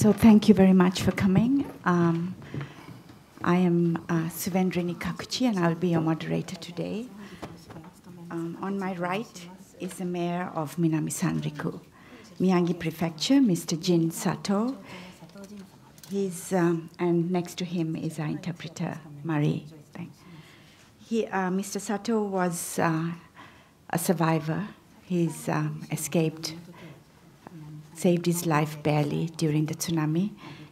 So thank you very much for coming. Um, I am uh, Suvendrini Kakuchi, and I'll be your moderator today. Um, on my right is the mayor of Minamisanriku, Miyagi Prefecture, Mr. Jin Sato. He's, um, and next to him is our interpreter, Marie. He, uh, Mr. Sato was uh, a survivor. He's um, escaped saved his life barely during the tsunami.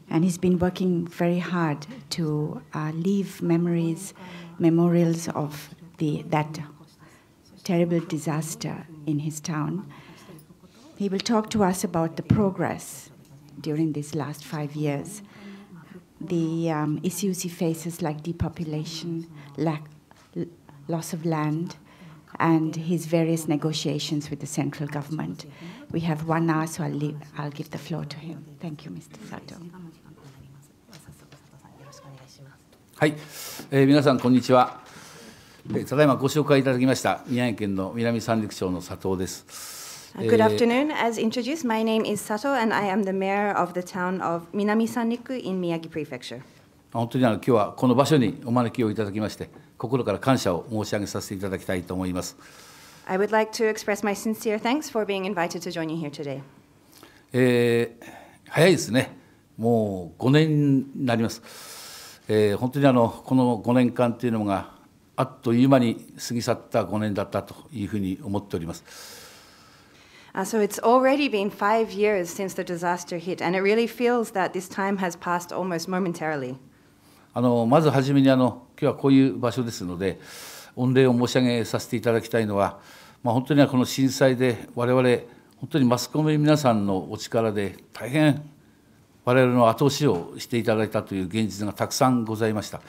And he's been working very hard to uh, leave memories, memorials of the, that terrible disaster in his town. He will talk to us about the progress during these last five years, the um, issues he faces like depopulation, lack, loss of land, and his various negotiations with the central government. We have one hour, so I'll, leave, I'll give the floor to him. Thank you, Mr. Sato. はい、えー、皆さんこんにちは、えー、ただいまご紹介いただきました宮城県の南三陸町の佐藤です Good afternoon. As introduced, my name is Sato and I am the mayor of the town of Minami Sanriku in Miyagi Prefecture. 本当にあの今日はこの場所にお招きをいただきまして、心から感謝を申し上げさせていただきたいと思います。I would like to express my sincere thanks for being invited to join you here today. えー、早いですね。もう5年になります。えー、本当にあのこの5年間というのがあっという間に過ぎ去った5年だったというふうに思っております。Uh, so it's already been five years since the disaster hit, and it really feels that this time has passed almost momentarily. あのまずはじめにあの今日はこういう場所ですので、御礼を申し上げさせていただきたいのは。まあ、本当にはこの震災で我々本当にマスコミ皆さんのお力で大変我々の後押しをしていただいたという現実がたくさんございました。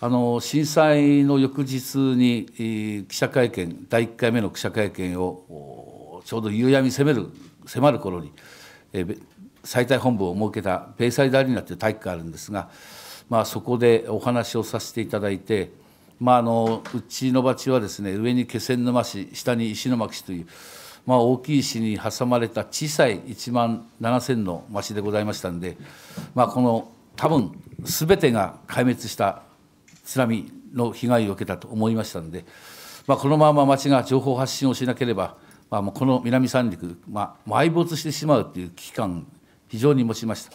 あの震災の翌日に記者会見第1回目の記者会見をちょうど夕闇攻める迫る頃に最大本部を設けた米イサイドアリーナという体育があるんですが、まあ、そこでお話をさせていただいてまあ、あのうちの町はですね上に気仙沼市下に石巻市という、まあ、大きい市に挟まれた小さい1万7,000の町でございましたんで、まあ、この多分全てが壊滅した津波の被害を受けたと思いましたんで、まあ、このまま町が情報発信をしなければ、まあ、もうこの南三陸、まあ、埋没してしまうという危機感非常に持ちました。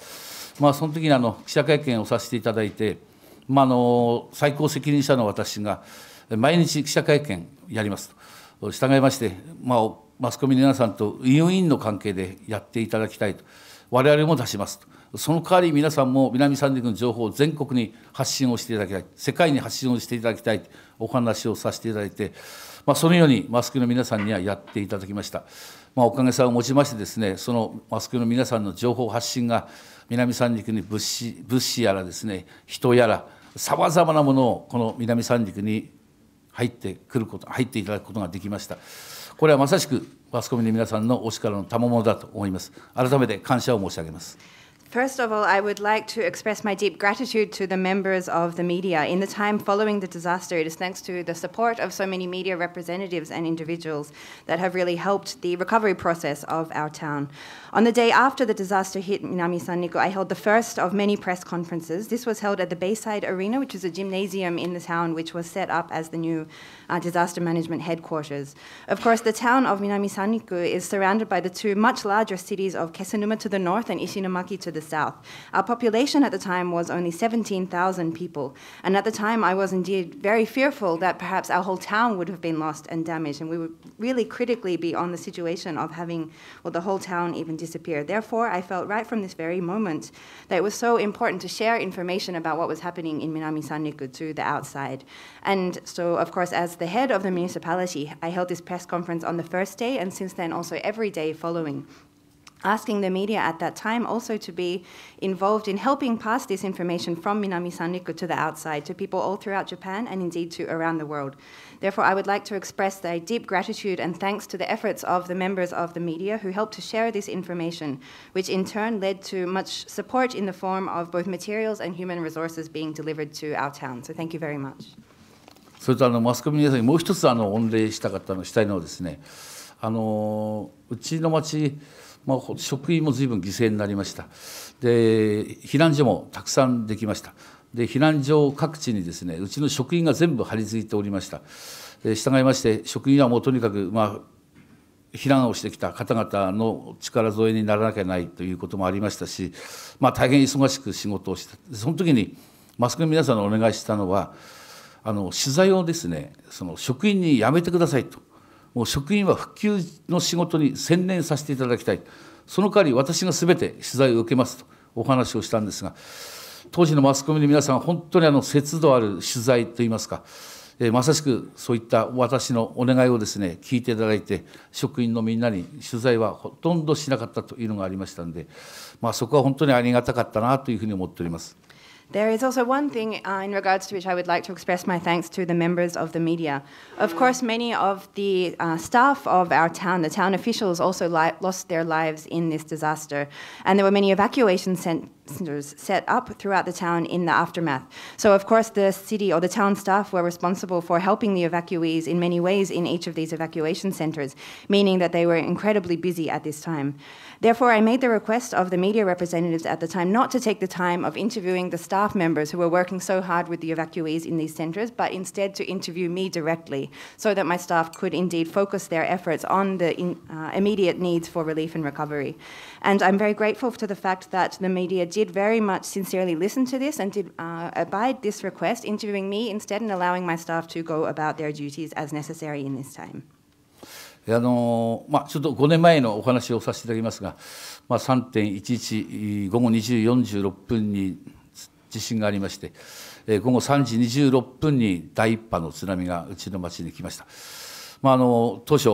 まあ、その時にあの記者会見をさせていただいてまあ、あの最高責任者の私が毎日記者会見やりますと従いまして、まあ、マスコミの皆さんと委員員の関係でやっていただきたいと我々も出しますとその代わり皆さんも南三陸の情報を全国に発信をしていただきたい世界に発信をしていただきたいお話をさせていただいて、まあ、そのようにマスクの皆さんにはやっていただきました、まあ、おかげさをもちましてですねそのマスクの皆さんの情報発信が南三陸に物資物資やらですね人やらさまざまなものをこの南三陸に入ってくること入っていただくことができましたこれはまさしくマスコミの皆さんのお力の賜物だと思います改めて感謝を申し上げます First of all, I would like to express my deep gratitude to the members of the media. In the time following the disaster, it is thanks to the support of so many media representatives and individuals that have really helped the recovery process of our town. On the day after the disaster hit Minami San I held the first of many press conferences. This was held at the Bayside Arena, which is a gymnasium in the town which was set up as the new uh, disaster management headquarters. Of course, the town of Minami San is surrounded by the two much larger cities of Kesanuma to the north and Ishinomaki to the south. Our population at the time was only 17,000 people, and at the time I was indeed very fearful that perhaps our whole town would have been lost and damaged, and we would really critically be on the situation of having, well, the whole town even and disappear. Therefore, I felt right from this very moment that it was so important to share information about what was happening in Minami Sanriku to the outside. And so, of course, as the head of the municipality, I held this press conference on the first day and since then also every day following asking the media at that time also to be involved in helping pass this information from Minami Sanriku to the outside, to people all throughout Japan and indeed to around the world. Therefore, I would like to express a deep gratitude and thanks to the efforts of the members of the media who helped to share this information, which in turn led to much support in the form of both materials and human resources being delivered to our town. So thank you very much. それとあのマスコミの皆さんにもう一つあの御礼したかったのしたいのはですねあのうちの町まあ、職員もずいぶん犠牲になりましたで避難所もたくさんできましたで避難所各地にですねうちの職員が全部張り付いておりました従いまして職員はもうとにかくまあ避難をしてきた方々の力添えにならなきゃないということもありましたし、まあ、大変忙しく仕事をしたその時にマスコミの皆さんにお願いしたのはあの取材をですねその職員にやめてくださいともう職員は復旧の仕事に専念させていただきたい、その代わり私がすべて取材を受けますとお話をしたんですが、当時のマスコミの皆さん、本当にあの節度ある取材といいますか、えー、まさしくそういった私のお願いをですね聞いていただいて職員のみんなに取材はほとんどしなかったというのがありましたので、まあ、そこは本当にありがたかったなというふうに思っております。There is also one thing uh, in regards to which I would like to express my thanks to the members of the media. Of course, many of the uh, staff of our town, the town officials, also lost their lives in this disaster. And there were many evacuation centres set up throughout the town in the aftermath. So, of course, the city or the town staff were responsible for helping the evacuees in many ways in each of these evacuation centres, meaning that they were incredibly busy at this time. Therefore, I made the request of the media representatives at the time not to take the time of interviewing the staff members who were working so hard with the evacuees in these centres, but instead to interview me directly so that my staff could indeed focus their efforts on the in, uh, immediate needs for relief and recovery. And I'm very grateful to the fact that the media did very much sincerely listen to this and did uh, abide this request, interviewing me instead and allowing my staff to go about their duties as necessary in this time. あのまあ、ちょっと5年前のお話をさせていただきますが、まあ、3.11午後2時46分に地震がありまして、え午後3時26分に第1波の津波がうちの町に来ました。まあ、あの当初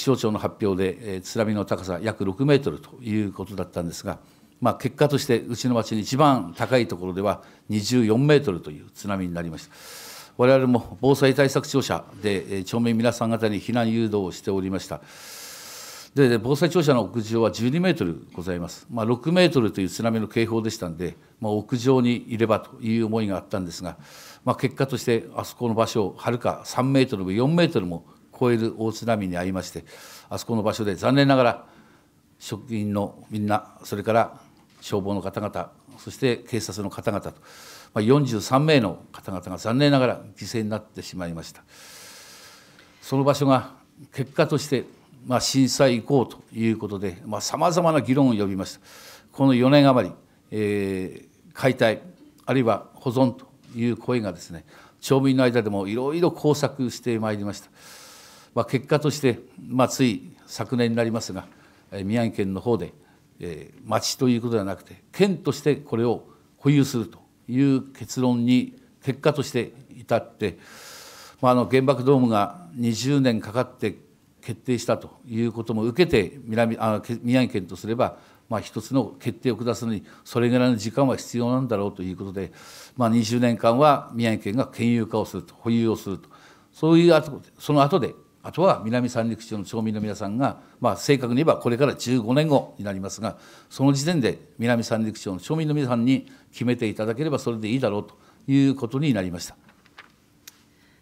気象庁の発表で、え津波の高さ約6メートルということだったんですが、まあ、結果としてうちの町に一番高いところでは24メートルという津波になりました。我々も防災対策庁舎で町民皆さん方に避難誘導をしておりました。で防災庁舎の屋上は12メートルございます、まあ、6メートルという津波の警報でしたんで、まあ、屋上にいればという思いがあったんですが、まあ、結果としてあそこの場所をはるか3メートルも4メートルも超える大津波に遭いましてあそこの場所で残念ながら職員のみんなそれから消防の方々そして警察の方々とまあ、43名の方々が残念ながら犠牲になってしまいましたその場所が結果として、まあ、震災以降ということでさまざ、まな議論を呼びましたこの4年余り、えー、解体あるいは保存という声がですね町民の間でもいろいろ工作してまいりました、まあ、結果として、まあ、つい昨年になりますが宮城県の方で、えー、町ということではなくて県としてこれを保有するという結論に結果として至って、まあ、あの原爆ドームが20年かかって決定したということも受けて南あ宮城県とすれば、まあ、一つの決定を下すのにそれぐらいの時間は必要なんだろうということで、まあ、20年間は宮城県が県有化をすると保有をするとそういうその後であとは南三陸市の町民の皆さんが、まあ、正確に言えばこれから15年後になりますがその時点で南三陸町の町民の皆さんに決めていただければそれでいいだろうということになりました。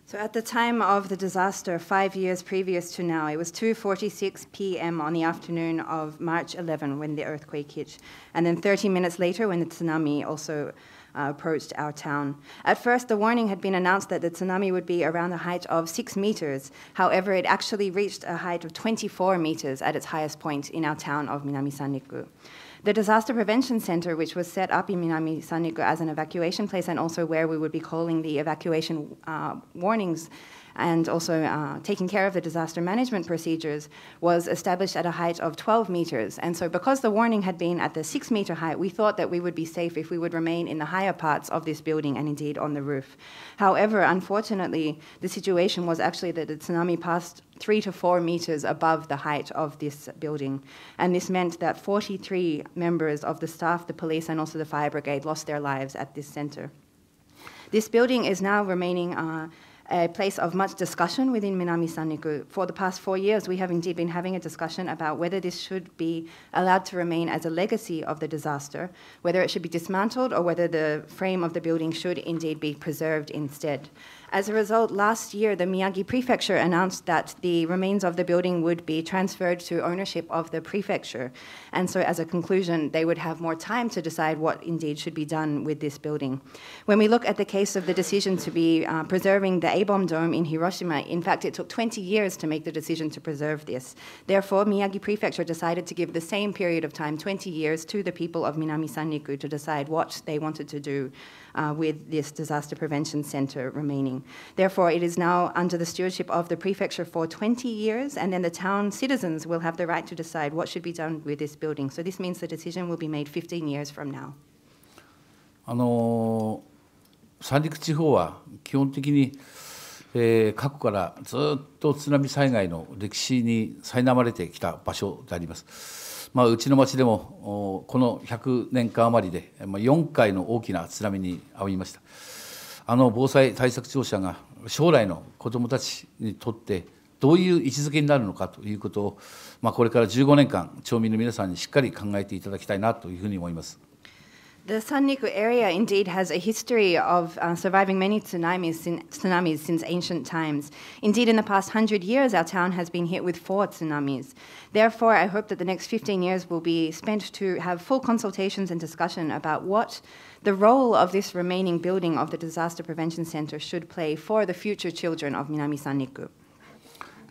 So at the time of the disaster, five years previous to now, it was 2:46 p.m. on the afternoon of March 11 when the earthquake hit, and then 30 minutes later when the tsunami also uh, approached our town. At first, the warning had been announced that the tsunami would be around the height of six meters. However, it actually reached a height of 24 meters at its highest point in our town of Minamisanriku. The disaster prevention center, which was set up in Minami Sanriku as an evacuation place and also where we would be calling the evacuation uh, warnings and also uh, taking care of the disaster management procedures was established at a height of 12 meters. And so because the warning had been at the six meter height, we thought that we would be safe if we would remain in the higher parts of this building and indeed on the roof. However, unfortunately, the situation was actually that the tsunami passed three to four meters above the height of this building. And this meant that 43 members of the staff, the police, and also the fire brigade lost their lives at this center. This building is now remaining uh, a place of much discussion within Minami Sanriku. For the past four years, we have indeed been having a discussion about whether this should be allowed to remain as a legacy of the disaster, whether it should be dismantled, or whether the frame of the building should indeed be preserved instead. As a result, last year the Miyagi Prefecture announced that the remains of the building would be transferred to ownership of the prefecture. And so, as a conclusion, they would have more time to decide what indeed should be done with this building. When we look at the case of the decision to be uh, preserving the A bomb dome in Hiroshima, in fact, it took 20 years to make the decision to preserve this. Therefore, Miyagi Prefecture decided to give the same period of time, 20 years, to the people of Minami Sanriku to decide what they wanted to do uh, with this disaster prevention centre remaining. Therefore, it is now under the stewardship of the prefecture for 20 years, and then the town citizens will have the right to decide what should be done with this building. So this means the decision will be made 15 years from now. あの三陸地方は基本的に、えー、過去からずっと津波災害の歴史に苛まれてきた場所であります。まあ、うちの町でもこの100年間余りで4回の大きな津波に遭いましたあの防災対策庁舎が将来の子どもたちにとってどういう位置づけになるのかということを、まあ、これから15年間町民の皆さんにしっかり考えていただきたいなというふうに思います。The San Nico area indeed has a history of uh, surviving many tsunamis, sin- tsunamis, since ancient times. Indeed, in the past hundred years, our town has been hit with four tsunamis. Therefore, I hope that the next 15 years will be spent to have full consultations and discussion about what the role of this remaining building of the Disaster Prevention Center should play for the future children of Minami San Nico.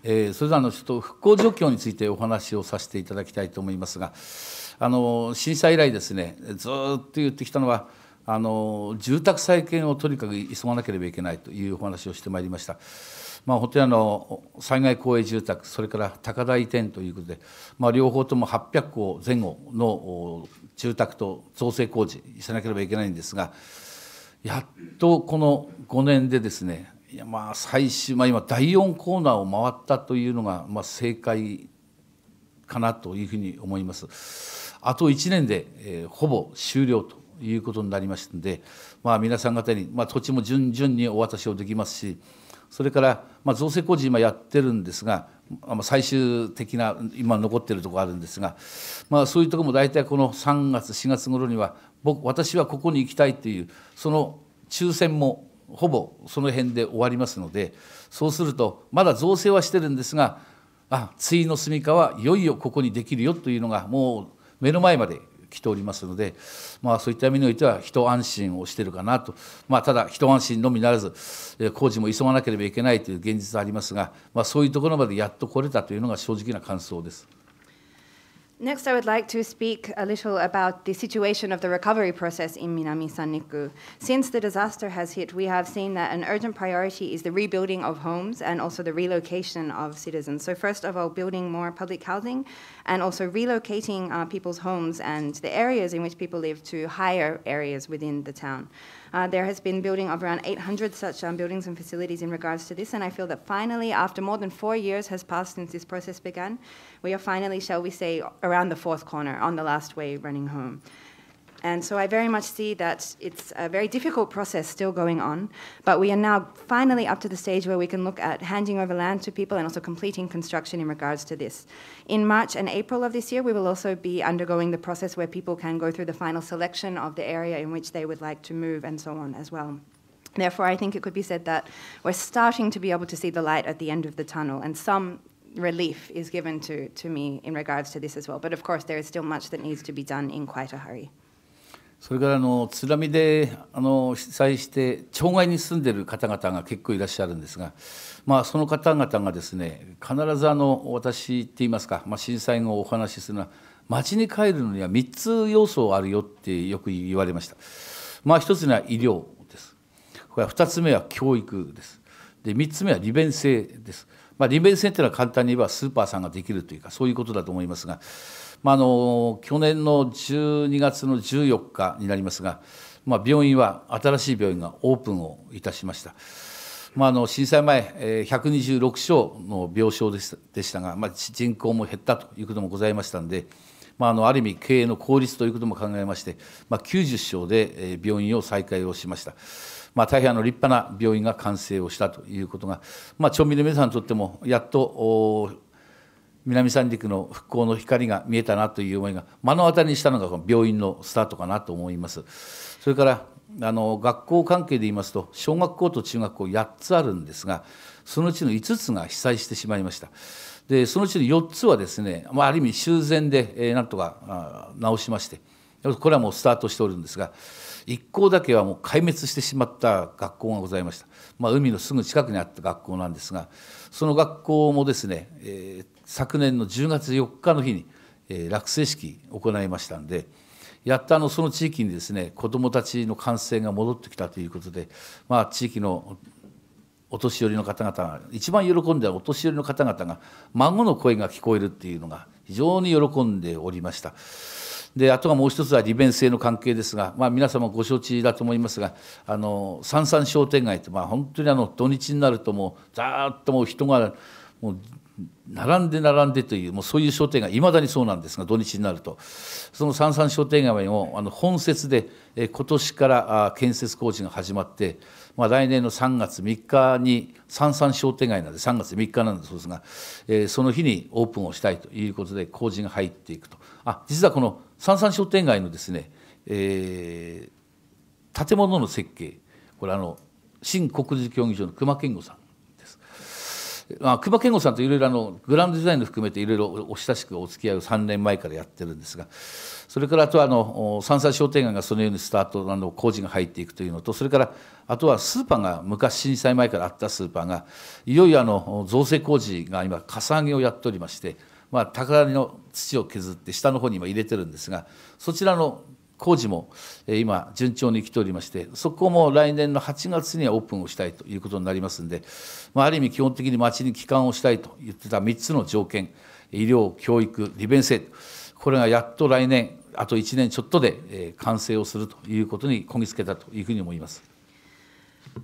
えー、それではのちょっと復興状況についてお話をさせていただきたいと思いますが。あの震災以来ですねずっと言ってきたのはあの住宅再建をとにかく急がなければいけないというお話をしてまいりました。まあ、本当にあの災害公営住宅それから高台移転ということで、まあ、両方とも800戸前後の住宅と造成工事しなければいけないんですがやっとこの5年でですねいやまあ最終、まあ、今第4コーナーを回ったというのがまあ正解かなというふうに思います。あと1年で、えー、ほぼ終了ということになりますので、まあ、皆さん方に、まあ、土地も順々にお渡しをできますしそれから、まあ、造成工事今やってるんですが、まあ、最終的な今残ってるとこあるんですが、まあ、そういうとこも大体この3月4月頃には僕私はここに行きたいというその抽選もほぼその辺で終わりますのでそうするとまだ造成はしてるんですがあついの住みかはいよいよここにできるよというのがもう目の前まで来ておりますので、まあ、そういった意味においては一安心をしてるかなと、まあ、ただ一安心のみならず工事も急がなければいけないという現実はありますが、まあ、そういうところまでやっと来れたというのが正直な感想です。Next, I would like to speak a little about the situation of the recovery process in Minami Sanniku. Since the disaster has hit, we have seen that an urgent priority is the rebuilding of homes and also the relocation of citizens. So, first of all, building more public housing and also relocating uh, people's homes and the areas in which people live to higher areas within the town. Uh, there has been building of around 800 such um, buildings and facilities in regards to this, and I feel that finally, after more than four years has passed since this process began, we are finally, shall we say, around the fourth corner, on the last way running home. And so I very much see that it's a very difficult process still going on, but we are now finally up to the stage where we can look at handing over land to people and also completing construction in regards to this. In March and April of this year, we will also be undergoing the process where people can go through the final selection of the area in which they would like to move and so on as well. Therefore, I think it could be said that we're starting to be able to see the light at the end of the tunnel, and some relief is given to, to me in regards to this as well. But of course, there is still much that needs to be done in quite a hurry. それからあの津波であの被災して町外に住んでいる方々が結構いらっしゃるんですが、まあ、その方々がですね必ずあの私って言いますか、まあ、震災後お話しするのは町に帰るのには3つ要素あるよってよく言われました、まあ、1つには医療ですこれは2つ目は教育ですで3つ目は利便性ですまあ、利便性というのは簡単に言えばスーパーさんができるというかそういうことだと思いますが、まあ、あの去年の12月の14日になりますが、まあ、病院は新しい病院がオープンをいたしました。まあ、あの震災前、126床の病床でしたが、まあ、人口も減ったということもございましたので、まあ、あのある意味、経営の効率ということも考えまして、まあ、90床で病院を再開をしました。まあ、大変あの立派な病院が完成をしたということが、まあ、町民の皆さんにとってもやっと南三陸の復興の光が見えたなという思いが目の当たりにしたのがこの病院のスタートかなと思います。それからあの学校関係で言いますと小学校と中学校8つあるんですがそのうちの5つが被災してしまいましたでそのうちの4つはですね、まあ、ある意味修繕で、えー、なんとか直しましてこれはもうスタートしておるんですが一校だけはもう壊滅してしまった学校がございました、まあ、海のすぐ近くにあった学校なんですがその学校もですね、えー、昨年の10月4日の日に、えー、落成式行いましたんでやっとあのその地域にですね子どもたちの感染が戻ってきたということで、まあ、地域のお年寄りの方々が一番喜んでお年寄りの方々が孫の声が聞こえるっていうのが非常に喜んでおりました。であとはもう一つは利便性の関係ですが、まあ、皆様ご承知だと思いますがあの三々商店街って、まあ、本当にあの土日になるともうざーっともう人がもう並んで並んでというもうそういう商店街いまだにそうなんですが土日になるとその三々商店街もあの本設で今年から建設工事が始まって、まあ、来年の3月3日に三々商店街なんで3月3日なんだそうですが、えー、その日にオープンをしたいということで工事が入っていくとあ実はこの三々商店街のですね、えー、建物の設計これあの新国立競技場の熊健吾さんまあ、熊健吾さんといろいろあのグラウンドデザインを含めていろいろお親しくお付き合いを3年前からやってるんですがそれからあとはあの三々商店街がそのようにスタートあの工事が入っていくというのとそれからあとはスーパーが昔震災前からあったスーパーがいよいよあの造成工事が今かさ上げをやっておりまして。まあ、高波の土を削って下の方に今入れてるんですがそちらの工事も今順調に来ておりましてそこも来年の8月にはオープンをしたいということになりますんで、まあ、ある意味基本的に町に帰還をしたいと言ってた3つの条件医療教育利便性これがやっと来年あと1年ちょっとで完成をするということにこぎつけたというふうに思います。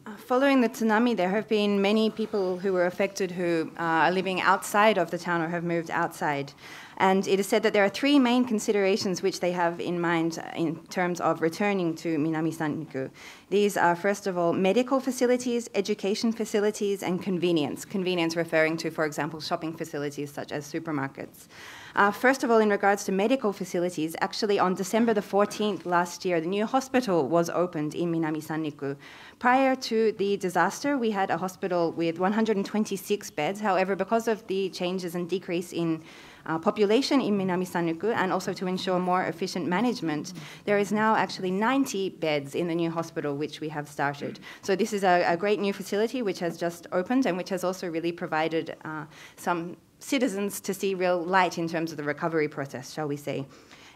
Uh, following the tsunami, there have been many people who were affected who uh, are living outside of the town or have moved outside. And it is said that there are three main considerations which they have in mind uh, in terms of returning to minami Sanmiku. These are, first of all, medical facilities, education facilities, and convenience. Convenience referring to, for example, shopping facilities such as supermarkets. Uh, first of all, in regards to medical facilities, actually on December the 14th last year, the new hospital was opened in Minami-Sanniku. Prior to the disaster, we had a hospital with 126 beds. However, because of the changes and decrease in uh, population in Minami Sanuku and also to ensure more efficient management, there is now actually 90 beds in the new hospital which we have started. So this is a, a great new facility which has just opened and which has also really provided uh, some citizens to see real light in terms of the recovery process, shall we say.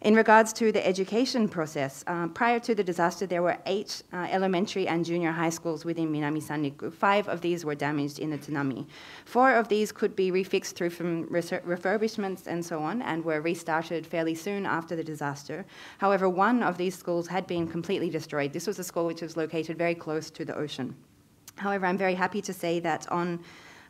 In regards to the education process, uh, prior to the disaster, there were eight uh, elementary and junior high schools within Minami-Sanriku. Five of these were damaged in the tsunami. Four of these could be refixed through from refurbishments and so on, and were restarted fairly soon after the disaster. However, one of these schools had been completely destroyed. This was a school which was located very close to the ocean. However, I'm very happy to say that on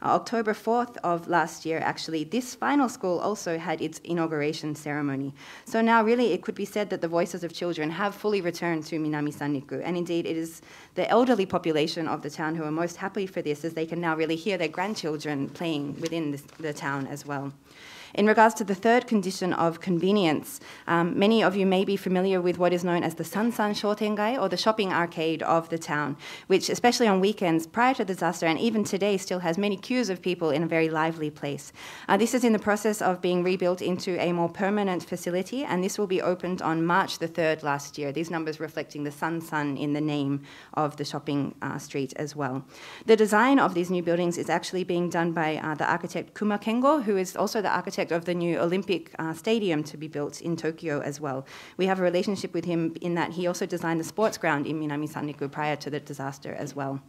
uh, October 4th of last year, actually, this final school also had its inauguration ceremony. So now, really, it could be said that the voices of children have fully returned to Minami Sanriku. And indeed, it is the elderly population of the town who are most happy for this, as they can now really hear their grandchildren playing within this, the town as well. In regards to the third condition of convenience, um, many of you may be familiar with what is known as the Sansan Shotengai, or the shopping arcade of the town, which, especially on weekends prior to the disaster and even today, still has many queues of people in a very lively place. Uh, this is in the process of being rebuilt into a more permanent facility, and this will be opened on March the 3rd last year. These numbers reflecting the Sansan in the name of the shopping uh, street as well. The design of these new buildings is actually being done by uh, the architect Kuma Kengo, who is also the architect architect of the new Olympic uh, Stadium to be built in Tokyo as well. We have a relationship with him in that he also designed the sports ground in Minami Sanriku prior to the disaster as well.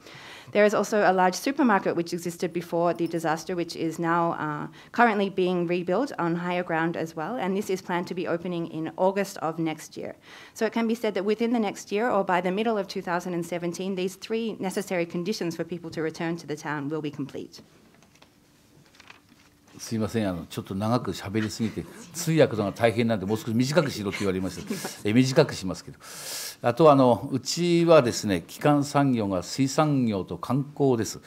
There is also a large supermarket which existed before the disaster, which is now uh, currently being rebuilt on higher ground as well, and this is planned to be opening in August of next year. So it can be said that within the next year or by the middle of 2017, these three necessary conditions for people to return to the town will be complete. すいませんあのちょっと長く喋りすぎて通訳のが大変なんでもう少し短くしろって言われました え短くしますけどあとあのうちはですね基幹産業が水産業と観光です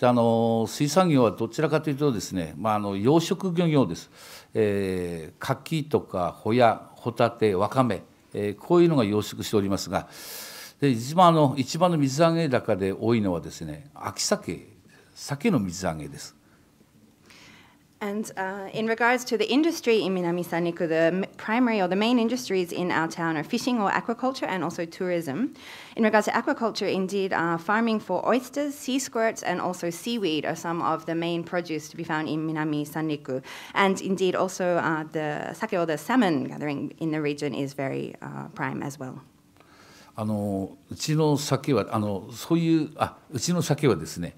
であの水産業はどちらかというとですね、まあ、あの養殖漁業です、えー、牡蠣とかホヤホタテわかめ、えー、こういうのが養殖しておりますがで一番あの一番の水揚げ高で多いのはですね秋鮭鮭の水揚げです And uh, in regards to the industry in Minamisaniku, the primary or the main industries in our town are fishing or aquaculture and also tourism. In regards to aquaculture, indeed, uh, farming for oysters, sea squirts, and also seaweed are some of the main produce to be found in Minamisaniku. And indeed, also uh, the sake or the salmon gathering in the region is very uh, prime as well. あのうちの酒はあのそういうあうちの酒はですね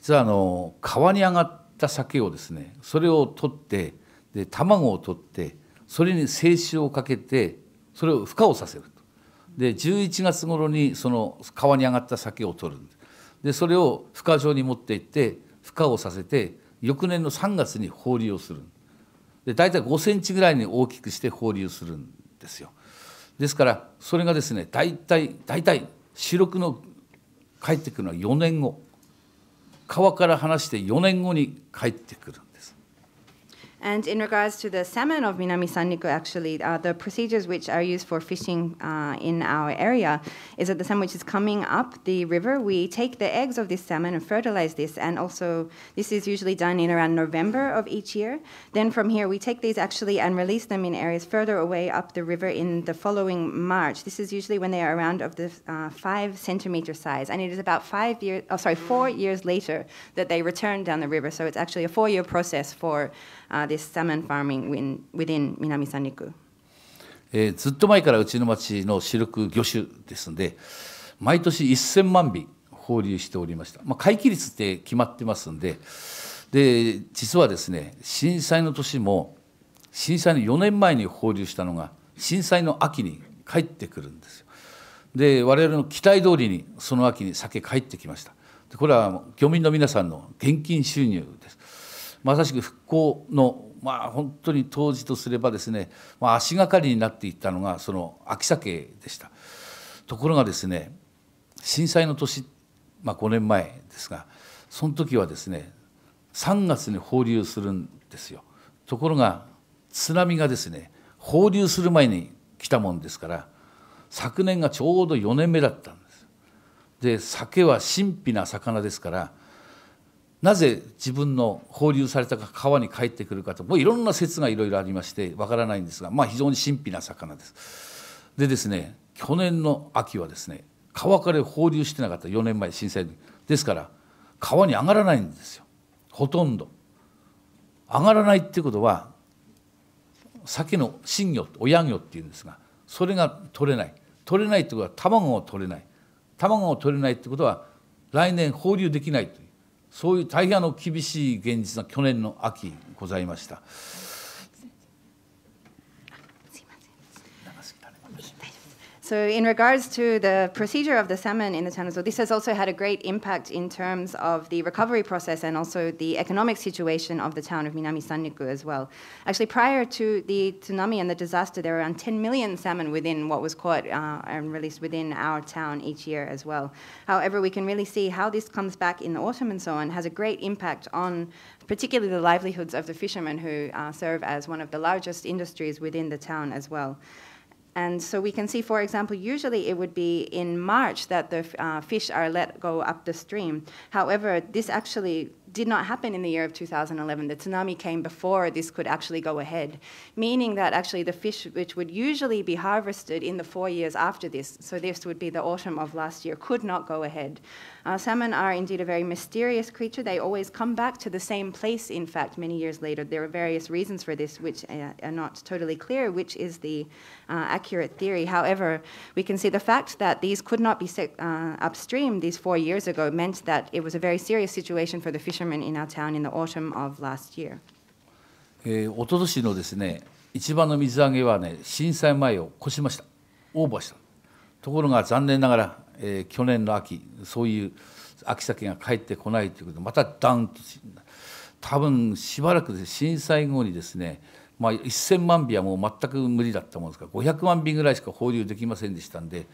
実はあの川に上がっった酒をですねそれを取ってで卵を取ってそれに精子をかけてそれを孵化をさせるとで11月頃にその川に上がった酒を取るでそれを孵化場に持って行って孵化をさせて翌年の3月に放流をするで大体5センチぐらいに大きくして放流するんですよですからそれがですね大体大体主力の帰ってくるのは4年後川から離して4年後に帰ってくる And in regards to the salmon of Minamisaniko, actually, uh, the procedures which are used for fishing uh, in our area is that the salmon which is coming up the river, we take the eggs of this salmon and fertilize this. And also, this is usually done in around November of each year. Then from here, we take these actually and release them in areas further away up the river in the following March. This is usually when they are around of the uh, five centimeter size. And it is about five years, oh, sorry, four years later that they return down the river. So it's actually a four year process for. uh, this salmon farming within, within 南三陸。えー、ずっと前からうちの町の主力魚種ですので毎年1,000万尾放流しておりました、まあ、回帰率って決まってますんでで実はですね震災の年も震災の4年前に放流したのが震災の秋に帰ってくるんですよ。で我々の期待通りにその秋に酒帰ってきました。これは漁民の皆さんの現金収入まさしく復興のまあ本当に当時とすればですね、まあ、足がかりになっていったのがその秋鮭でしたところがですね震災の年、まあ、5年前ですがその時はですね3月に放流するんですよところが津波がですね放流する前に来たもんですから昨年がちょうど4年目だったんですで鮭は神秘な魚ですからなぜ自分の放流された川に帰ってくるかともういろんな説がいろいろありましてわからないんですが、まあ、非常に神秘な魚です。でですね去年の秋はですね川から放流してなかった4年前震災ですから川に上がらないんですよほとんど。上がらないっていうことは鮭の新魚親魚っていうんですがそれが取れない取れないってことは卵を取れない卵を取れないってことは来年放流できないという。そういう大変の厳しい現実が去年の秋ございました。So in regards to the procedure of the salmon in the Tanazul, this has also had a great impact in terms of the recovery process and also the economic situation of the town of Minami Sanniku as well. Actually, prior to the tsunami and the disaster, there were around 10 million salmon within what was caught uh, and released within our town each year as well. However, we can really see how this comes back in the autumn and so on has a great impact on particularly the livelihoods of the fishermen who uh, serve as one of the largest industries within the town as well. And so we can see, for example, usually it would be in March that the uh, fish are let go up the stream. However, this actually did not happen in the year of 2011. The tsunami came before this could actually go ahead, meaning that actually the fish which would usually be harvested in the four years after this, so this would be the autumn of last year, could not go ahead. Uh, salmon are indeed a very mysterious creature. They always come back to the same place, in fact, many years later. There are various reasons for this, which uh, are not totally clear, which is the uh, accurate theory. However, we can see the fact that these could not be uh, upstream these four years ago meant that it was a very serious situation for the fishermen in our town in the autumn of last year. えー、一昨年のですね市場の水揚げはね震災前を越しましたオーバーしたところが残念ながらえー、去年の秋そういう秋鮭が帰ってこないということでまたダウンと多分しばらくで震災後にですね、まあ、1,000万尾はもう全く無理だったものですから500万尾ぐらいしか放流できませんでしたんで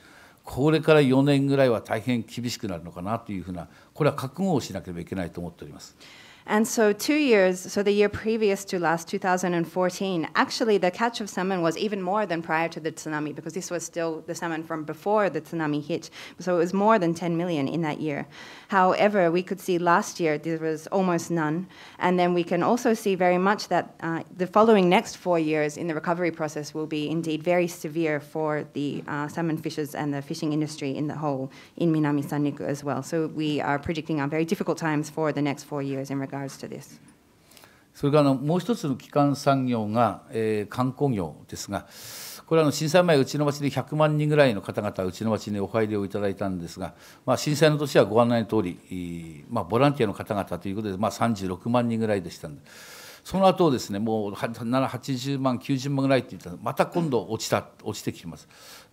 これから4年ぐらいは大変厳しくなるのかなというふうなこれは覚悟をしなければいけないと思っております。And so two years, so the year previous to last, 2014, actually the catch of salmon was even more than prior to the tsunami because this was still the salmon from before the tsunami hit. So it was more than 10 million in that year. However, we could see last year there was almost none. And then we can also see very much that uh, the following next four years in the recovery process will be indeed very severe for the uh, salmon fishers and the fishing industry in the whole in Minami Sanriku as well. So we are predicting very difficult times for the next four years in regards to this. それからもう一つの基幹産業が、えー、観光業ですが、これはの震災前、うちの町で100万人ぐらいの方々、うちの町にお入りをいただいたんですが、まあ、震災の年はご案内の通り、まあ、ボランティアの方々ということで、まあ、36万人ぐらいでしたんで。その後ですねもう780万90万ぐらいって言ったらまた今度落ちた落ちてきます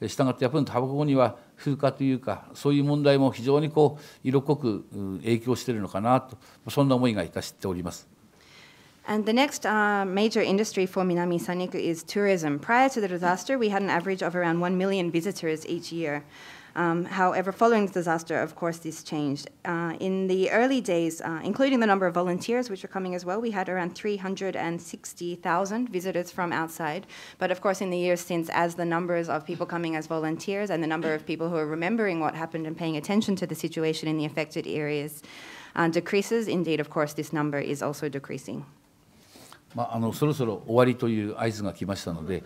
したがってやっぱりタバコには風化というかそういう問題も非常にこう色濃く影響しているのかなとそんな思いがいたしております。And the next uh, major industry for Minami Saniku is tourism. Prior to the disaster, we had an average of around 1 million visitors each year. Um, however, following the disaster, of course, this changed. Uh, in the early days, uh, including the number of volunteers which were coming as well, we had around 360,000 visitors from outside. But of course, in the years since, as the numbers of people coming as volunteers and the number of people who are remembering what happened and paying attention to the situation in the affected areas uh, decreases, indeed, of course, this number is also decreasing. まあ、あのそろそろ終わりという合図が来ましたので、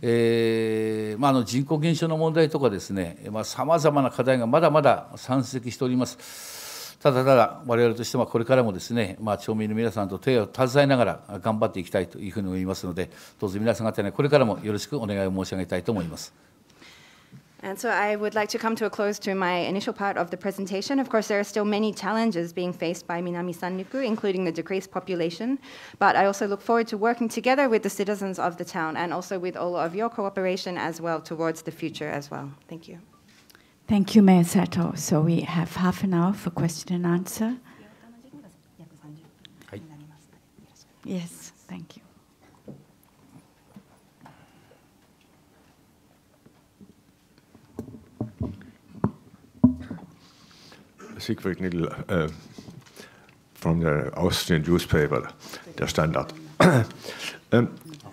えーまあ、の人口減少の問題とかですねさまざ、まな課題がまだまだ山積しております。ただただ我々としてはこれからもですね、まあ、町民の皆さんと手を携えながら頑張っていきたいというふうに思いますのでどうぞ皆さん方にこれからもよろしくお願いを申し上げたいと思います。And so I would like to come to a close to my initial part of the presentation. Of course, there are still many challenges being faced by Minami Sanriku, including the decreased population. But I also look forward to working together with the citizens of the town and also with all of your cooperation as well towards the future as well. Thank you. Thank you, Mayor Sato. So we have half an hour for question and answer. Yes, thank you. Siegfried Nidl uh, øh, from the Austrian newspaper, Der Standard. um,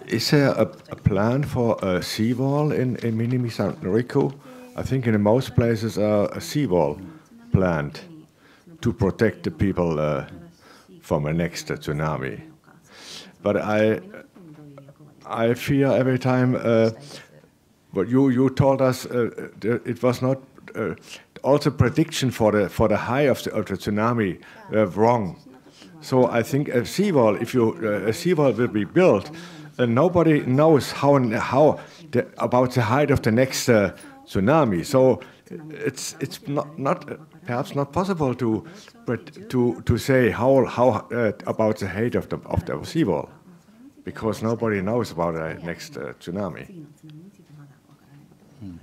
is there a, a, plan for a seawall in, in Minimi San Rico? I think in most places uh, a seawall planned to protect the people uh, from a next tsunami. But I, I fear every time uh, you, you told us, uh, it was not uh, also prediction for the for the high of the, of the tsunami uh, wrong. So I think a seawall, if you uh, a seawall will be built, uh, nobody knows how how the, about the height of the next uh, tsunami. So uh, it's it's not not perhaps not possible to but to to say how how uh, about the height of the of the seawall, because nobody knows about the next tsunami. Hmm.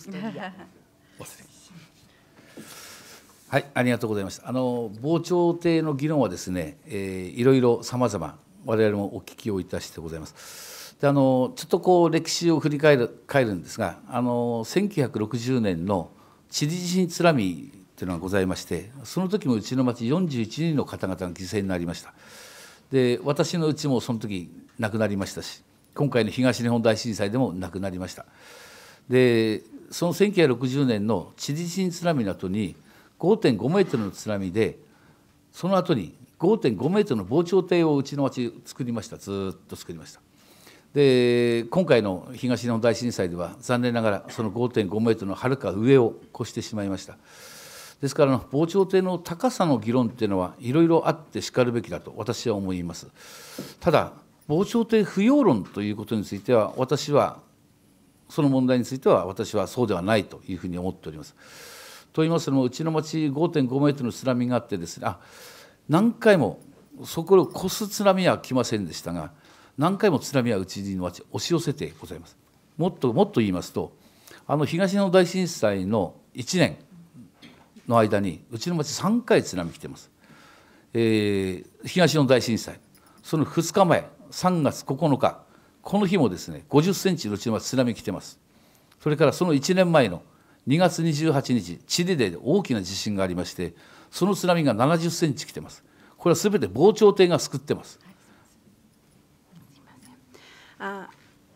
スリア。はい、ありがとうございました。あの防潮堤の議論はですね、えー、いろいろ様々我々もお聞きをいたしてございます。で、あのちょっとこう歴史を振り返る返るんですが、あの1960年の地理地震津波というのがございまして、その時もうちの町41人の方々が犠牲になりました。で、私のうちもその時亡くなりましたし、今回の東日本大震災でも亡くなりました。でその1960年のチリチン津波の後に5.5メートルの津波でその後に5.5メートルの防潮堤をうちの町作りましたずっと作りましたで今回の東日本大震災では残念ながらその5.5メートルのはるか上を越してしまいましたですから防潮堤の高さの議論っていうのはいろいろあってしかるべきだと私は思いますただ防潮堤不要論ということについては私はその問題については私はそうではないというふうに思っております。と言いますのもうちの町5.5メートルの津波があってですねあ何回もそこを越す津波は来ませんでしたが何回も津波はうちの町押し寄せてございます。もっともっと言いますとあの東日本大震災の1年の間にうちの町3回津波来てます。えー、東日本大震災その2日前3月9日この日もですね50センチの津波来てますそれからその1年前の2月28日チリで大きな地震がありましてその津波が70センチ来てますこれはすべて防潮堤が救ってます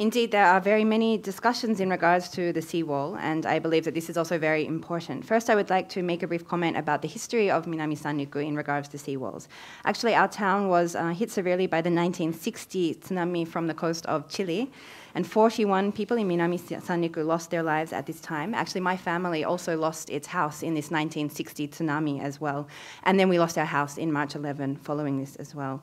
Indeed, there are very many discussions in regards to the seawall, and I believe that this is also very important. First, I would like to make a brief comment about the history of Minami Sanriku in regards to seawalls. Actually, our town was uh, hit severely by the 1960 tsunami from the coast of Chile, and 41 people in Minami Sanriku lost their lives at this time. Actually, my family also lost its house in this 1960 tsunami as well, and then we lost our house in March 11 following this as well.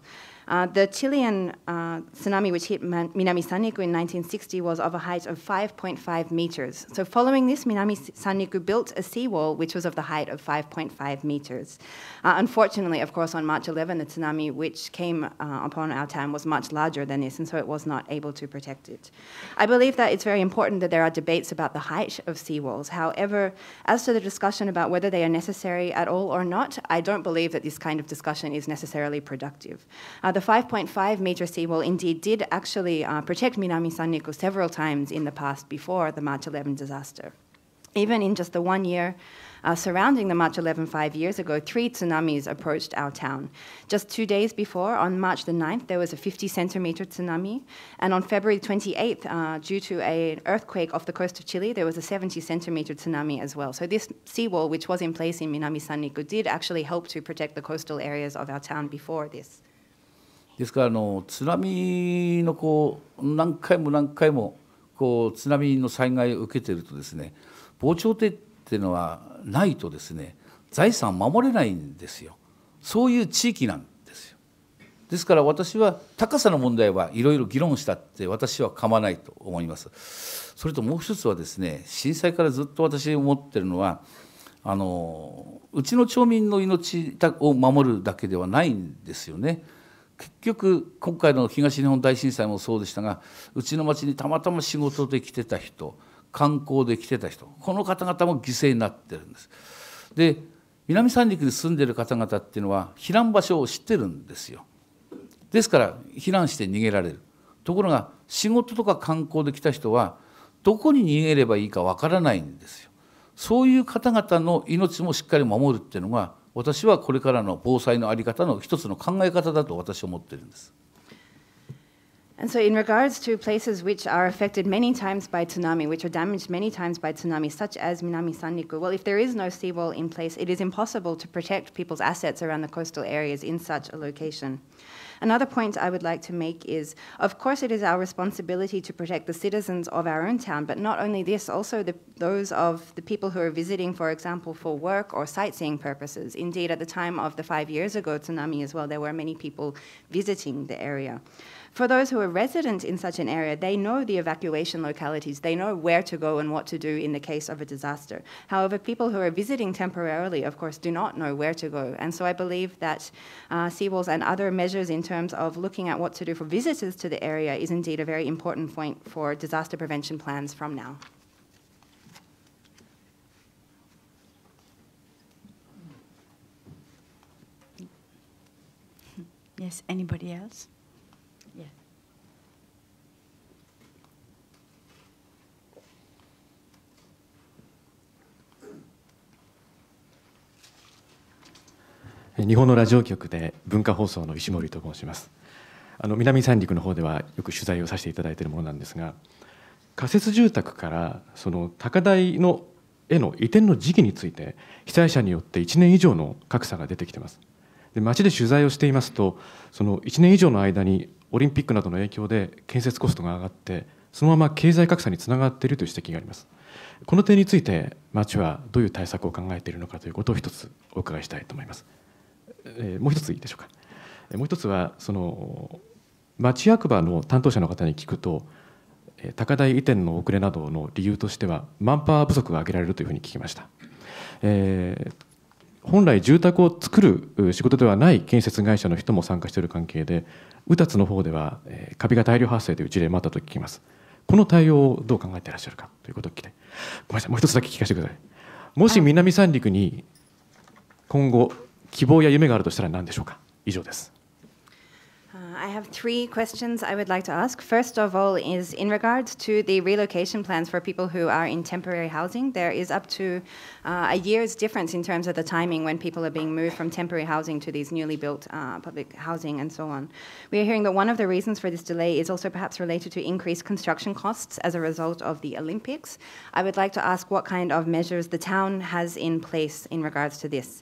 Uh, the Chilean uh, tsunami which hit Man- Minami Sanriku in 1960 was of a height of 5.5 meters. So, following this, Minami Sanriku built a seawall which was of the height of 5.5 meters. Uh, unfortunately, of course, on March 11, the tsunami which came uh, upon our town was much larger than this, and so it was not able to protect it. I believe that it's very important that there are debates about the height of seawalls. However, as to the discussion about whether they are necessary at all or not, I don't believe that this kind of discussion is necessarily productive. Uh, the the 5.5 metre seawall indeed did actually uh, protect Minami San several times in the past before the March 11 disaster. Even in just the one year uh, surrounding the March 11 five years ago, three tsunamis approached our town. Just two days before, on March the 9th, there was a 50 centimeter tsunami. And on February 28th, uh, due to an earthquake off the coast of Chile, there was a 70 centimeter tsunami as well. So this seawall, which was in place in Minami San did actually help to protect the coastal areas of our town before this. ですからあの津波のこう何回も何回もこう津波の災害を受けてるとですね防潮堤っていうのはないとですね財産を守れないんですよそういう地域なんですよですから私は高さの問題はいろいろ議論したって私は構わないと思いますそれともう一つはですね震災からずっと私思ってるのはあのうちの町民の命を守るだけではないんですよね。結局今回の東日本大震災もそうでしたがうちの町にたまたま仕事で来てた人観光で来てた人この方々も犠牲になってるんです。で南三陸に住んでる方々っていうのは避難場所を知ってるんですよ。ですから避難して逃げられる。ところが仕事とか観光で来た人はどこに逃げればいいかわからないんですよ。そういう方々の命もしっかり守るっていうのが私はこれからの防災のあり方の一つの考え方だと私は思っているんです。And so, in regards to places which are affected many times by tsunami, which are damaged many times by tsunami, such as Minami Sanriku, well, if there is no seawall in place, it is impossible to protect people's assets around the coastal areas in such a location. Another point I would like to make is, of course, it is our responsibility to protect the citizens of our own town, but not only this, also the, those of the people who are visiting, for example, for work or sightseeing purposes. Indeed, at the time of the five years ago tsunami as well, there were many people visiting the area. For those who are resident in such an area, they know the evacuation localities, they know where to go and what to do in the case of a disaster. However, people who are visiting temporarily, of course, do not know where to go. And so I believe that uh, seawalls and other measures in terms of looking at what to do for visitors to the area is indeed a very important point for disaster prevention plans from now. Yes, anybody else? 日本のラジオ局で文化放送の石森と申しますあの南三陸の方ではよく取材をさせていただいているものなんですが仮設住宅からその高台のへの移転の時期について被災者によって1年以上の格差が出てきてますで町で取材をしていますとその1年以上の間にオリンピックなどの影響で建設コストが上がってそのまま経済格差につながっているという指摘がありますこの点について町はどういう対策を考えているのかということを一つお伺いしたいと思いますえー、もう一ついいでしょうか、えー、もう一つはその町役場の担当者の方に聞くと、えー、高台移転の遅れなどの理由としてはマンパワー不足が挙げられるというふうに聞きました、えー、本来住宅を作る仕事ではない建設会社の人も参加している関係で宇つの方では、えー、カビが大量発生という事例もあったと聞きますこの対応をどう考えていらっしゃるかということを聞いてごめんなさいもう一つだけ聞かせてくださいもし南三陸に今後希望や夢があるとしたら何でしょうか以上です。I uh, have three questions I would like to ask. First of all, is in regards to the relocation plans for people who are in temporary housing, there is up to uh, a year's difference in terms of the timing when people are being moved from temporary housing to these newly built uh, public housing and so on. We are hearing that one of the reasons for this delay is also perhaps related to increased construction costs as a result of the Olympics. I would like to ask what kind of measures the town has in place in regards to this.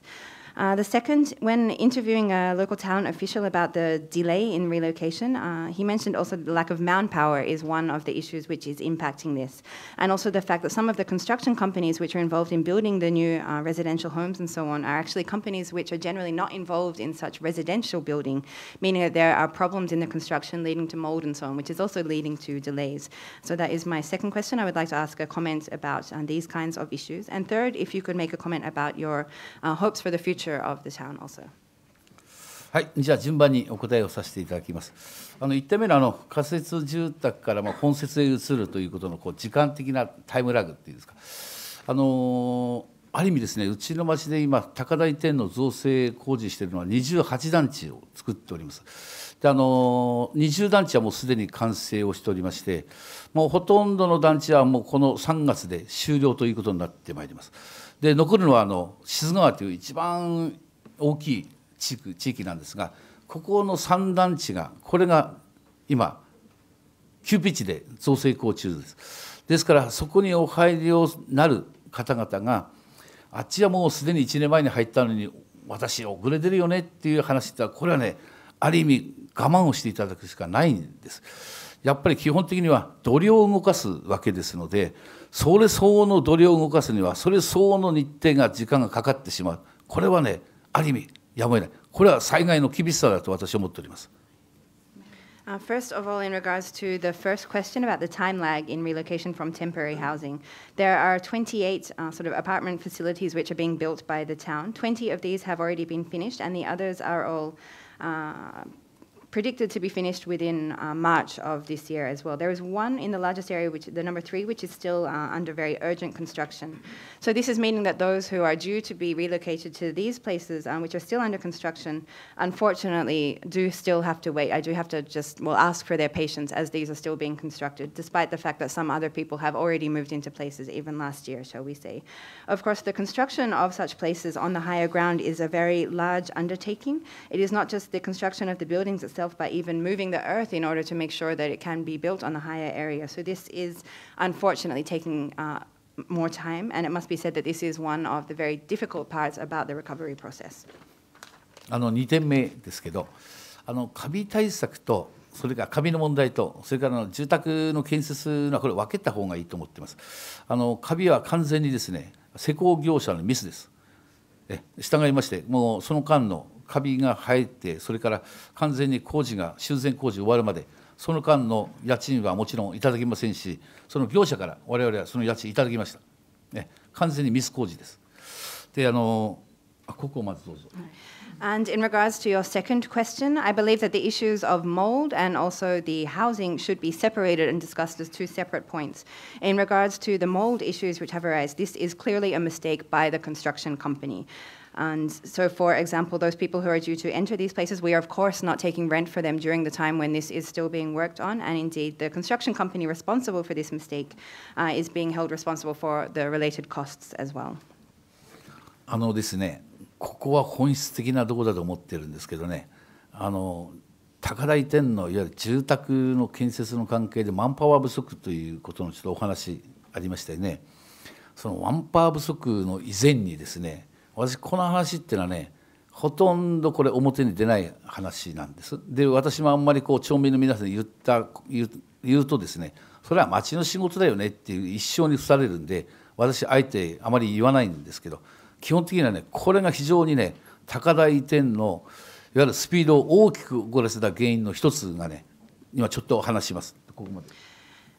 Uh, the second, when interviewing a local town official about the delay in relocation, uh, he mentioned also the lack of manpower is one of the issues which is impacting this, and also the fact that some of the construction companies which are involved in building the new uh, residential homes and so on are actually companies which are generally not involved in such residential building, meaning that there are problems in the construction leading to mold and so on, which is also leading to delays. So that is my second question. I would like to ask a comment about uh, these kinds of issues. And third, if you could make a comment about your uh, hopes for the future future of the town also. はい、じゃあ順番にお答えをさせていただきます。あの1点目のあの仮設住宅からまあ本設へ移るということのこう時間的なタイムラグっていうんですか、あのある意味ですね、うちの町で今高台店の造成工事しているのは28団地を作っております。であの20団地はもうすでに完成をしておりましてもうほとんどの団地はもうこの3月で終了ということになってまいります。で残るのはあの志津川という一番大きい地域地域なんですがここの三段地がこれが今急ピッチで造成工中です。ですからそこにお入りをなる方々があっちはもうすでに1年前に入ったのに私遅れてるよねっていう話ってこれはねある意味我慢をしていただくしかないんです。やっぱり基本的には度量を動かすわけですのでそれ相応の度量を動かすにはそれ相応の日程が時間がかかってしまうこれはねある意味やむを得ないこれは災害の厳しさだと私は思っております。Uh, first of all, in regards to the first question about the time lag in relocation from temporary housing, there are 28 uh, sort of apartment facilities which are being built by the town. 20 of these have already been finished, and the others are all uh, predicted to be finished within uh, March of this year as well. There is one in the largest area, which the number three, which is still uh, under very urgent construction. So this is meaning that those who are due to be relocated to these places, um, which are still under construction, unfortunately do still have to wait. I do have to just well ask for their patience as these are still being constructed, despite the fact that some other people have already moved into places even last year, shall we say. Of course, the construction of such places on the higher ground is a very large undertaking. It is not just the construction of the buildings itself itself by even moving the earth in order to make sure that it can be built on t higher e h area. So this is unfortunately taking uh, more time, and it must be said that this is one of the very difficult parts about the recovery process. あの2点目ですけどあのカビ対策とそれからカビの問題とそれからの住宅の建設のこれ分けた方がいいと思っていますあのカビは完全にですね施工業者のミスですえ従いましてもうその間のカビが生えてそれから完全に工事が修繕工事終わるまでその間の家賃はもちろんいただきませんしその業者から我々はその家賃いただきました、ね、完全にミス工事ですであのここをまずどうぞ。And in regards to your second question, I believe that the issues of mold and also the housing should be separated and discussed as two separate points. In regards to the mold issues which have arisen, this is clearly a mistake by the construction company. And so, for example, those people who are due to enter these places, we are, of course, not taking rent for them during the time when this is still being worked on. And indeed, the construction company responsible for this mistake uh, is being held responsible for the related costs as well. あのですね、ここは本質的なところだと思ってるんですけどね、あの高台店のいわゆる住宅の建設の関係でマンパワー不足ということのちょっとお話ありましたよね。そのマンパワー不足の以前にですね、私この話っていうのはねほとんどこれ表に出ない話なんです。で私もあんまりこう町民の皆さんに言った言うとですねそれは町の仕事だよねっていう一生に付されるんで私あえてあまり言わないんですけど基本的にはねこれが非常にね高台移転のいわゆるスピードを大きく遅らせた原因の一つがね今ちょっと話します。ここまで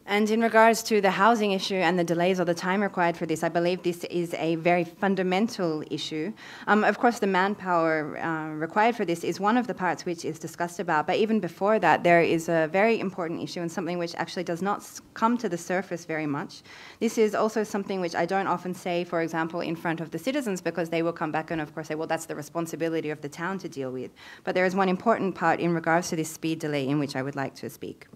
And in regards to the housing issue and the delays or the time required for this, I believe this is a very fundamental issue. Um, of course, the manpower uh, required for this is one of the parts which is discussed about, but even before that, there is a very important issue and something which actually does not come to the surface very much. This is also something which I don't often say, for example, in front of the citizens because they will come back and, of course, say, well, that's the responsibility of the town to deal with. But there is one important part in regards to this speed delay in which I would like to speak.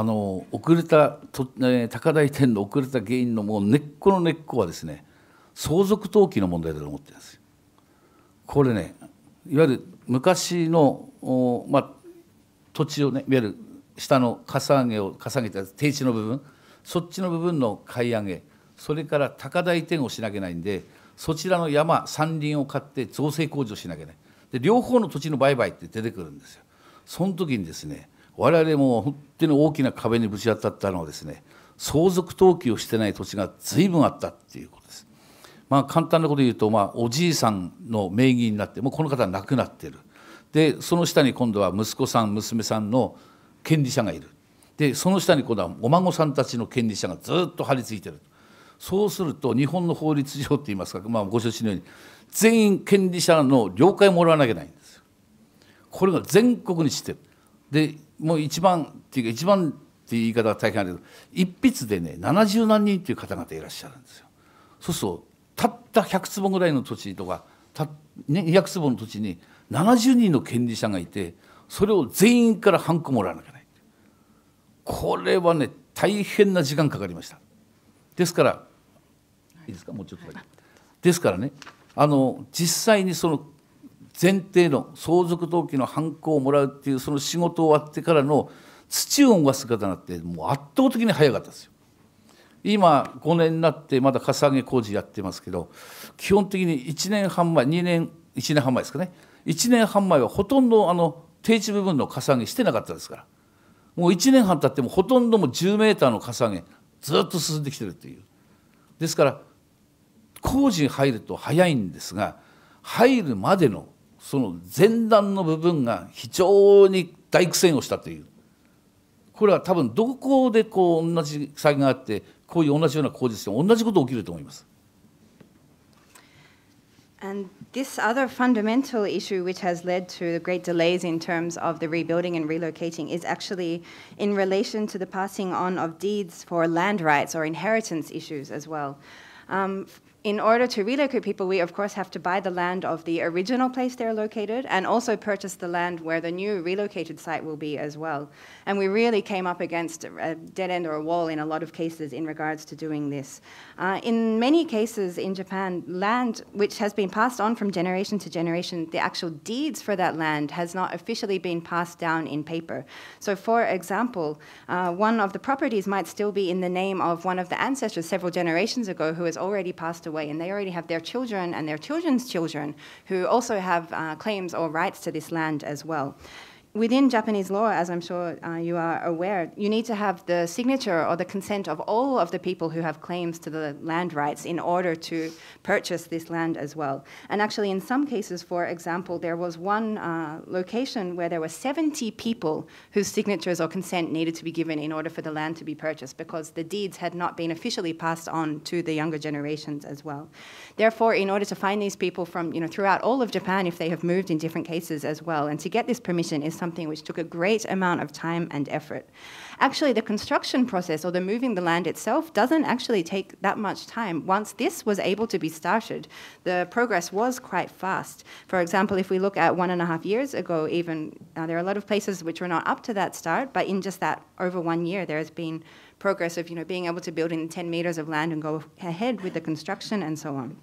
あの遅れたと、えー、高台店の遅れた原因のもう根っこの根っこはですね相続登記の問題だと思ってるんですこれねいわゆる昔のお、まあ、土地をねいわゆる下のかさ上げをかさ上げた低地の部分そっちの部分の買い上げそれから高台転をしなきゃいけないんでそちらの山山林を買って造成工事をしなきゃいけないで両方の土地の売買って出てくるんですよ。その時にですね我々も本当に大きな壁にぶち当たったのはですね相続登記をしてない土地が随分あったっていうことです。まあ、簡単なこと言うと、まあ、おじいさんの名義になってもうこの方は亡くなってるでその下に今度は息子さん娘さんの権利者がいるでその下に今度はお孫さんたちの権利者がずっと張り付いてるそうすると日本の法律上といいますか、まあ、ご承知のように全員権利者の了解をもらわなきゃいけないんですこれが全国にしてでもう一番っていうか一番っていう言い方は大変あるけど一筆でね70何人っていう方々いらっしゃるんですよ。そうするとたった100坪ぐらいの土地とかた、ね、200坪の土地に70人の権利者がいてそれを全員からハンコもらわなきゃいけない。これはね大変な時間かかりました。ですからいいですかもうちょっとだけ。ですからねあの実際にその前提の相続登記の犯行をもらうっていうその仕事終わってからの土を動かす方になってもう圧倒的に早かったですよ。今5年になってまだかさ上げ工事やってますけど基本的に1年半前2年1年半前ですかね1年半前はほとんどあの低地部分のかさ上げしてなかったですからもう1年半経ってもほとんどもう10メーターのかさ上げずっと進んできてるっていうですから工事に入ると早いんですが入るまでのその前段の部分が非常に大苦戦をしたというこれは多分どこでこう同じ災があってこういう同じような口実で同じこと起きると思います。And this other fundamental issue, which has led to the great delays in terms of the rebuilding and relocating, is actually in relation to the passing on of deeds for land rights or inheritance issues as well. Um, in order to relocate people, we of course have to buy the land of the original place they're located and also purchase the land where the new relocated site will be as well. And we really came up against a dead end or a wall in a lot of cases in regards to doing this. Uh, in many cases in Japan, land which has been passed on from generation to generation, the actual deeds for that land has not officially been passed down in paper. So, for example, uh, one of the properties might still be in the name of one of the ancestors several generations ago who has already passed away, and they already have their children and their children's children who also have uh, claims or rights to this land as well within Japanese law, as I'm sure uh, you are aware, you need to have the signature or the consent of all of the people who have claims to the land rights in order to purchase this land as well. And actually, in some cases, for example, there was one uh, location where there were 70 people whose signatures or consent needed to be given in order for the land to be purchased because the deeds had not been officially passed on to the younger generations as well. Therefore, in order to find these people from you know throughout all of Japan, if they have moved in different cases as well, and to get this permission is something something which took a great amount of time and effort. Actually, the construction process or the moving the land itself doesn't actually take that much time. Once this was able to be started, the progress was quite fast. For example, if we look at one and a half years ago, even uh, there are a lot of places which were not up to that start, but in just that over one year, there has been progress of you know being able to build in 10 meters of land and go ahead with the construction and so on.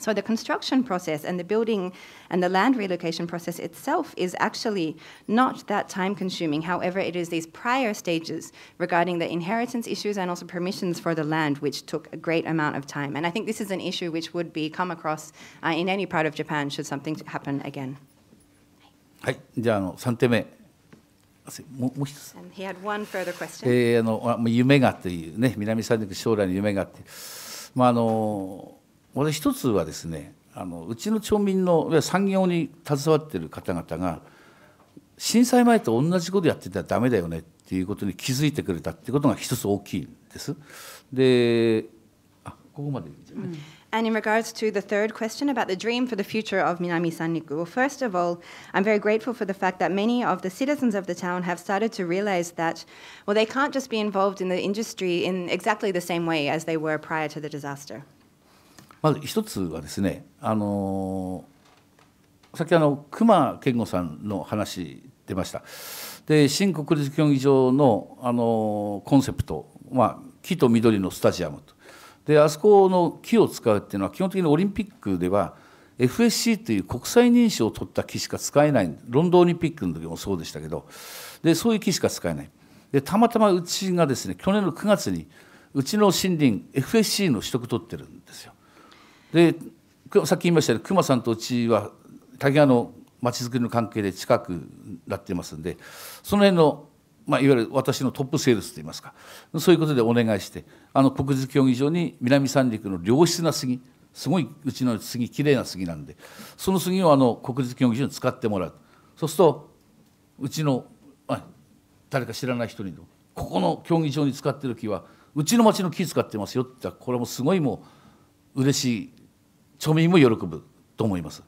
So the construction process and the building and the land relocation process itself is actually not that time consuming. However, it is these prior stages regarding the inheritance issues and also permissions for the land which took a great amount of time. And I think this is an issue which would be come across uh, in any part of Japan should something happen again. further question. これ一つはですねあのうちの町民の産業に携わっている方々が震災前と同じことやってたらダメだよねっていうことに気づいてくれたってことが一つ大きいんです。であここまででね。うん And in regards to the third question about the dream for the future of Minami Sanriku, well, first of all, I'm very grateful for the fact that many of the citizens of the town have started to realize that, well, they can't just be involved in the industry in exactly the same way as they were prior to the disaster. まず一つはですねあのさっきあの熊健吾さんの話出ましたで新国立競技場のあのコンセプト、まあ、木と緑のスタジアムとであそこの木を使うっていうのは基本的にオリンピックでは FSC という国際認証を取った木しか使えないロンドンオリンピックの時もそうでしたけどでそういう木しか使えないでたまたまうちがですね去年の9月にうちの森林 FSC の取得取ってるんですよ。でさっき言いましたように熊さんとうちは竹川の町づくりの関係で近くなってますんでその辺の、まあ、いわゆる私のトップセールスといいますかそういうことでお願いしてあの国立競技場に南三陸の良質な杉すごいうちの杉きれいな杉なんでその杉をあの国立競技場に使ってもらうそうするとうちの誰か知らない人にここの競技場に使ってる木はうちの町の木使ってますよって言ったらこれもすごいもう嬉しい庶民も喜ぶと思います。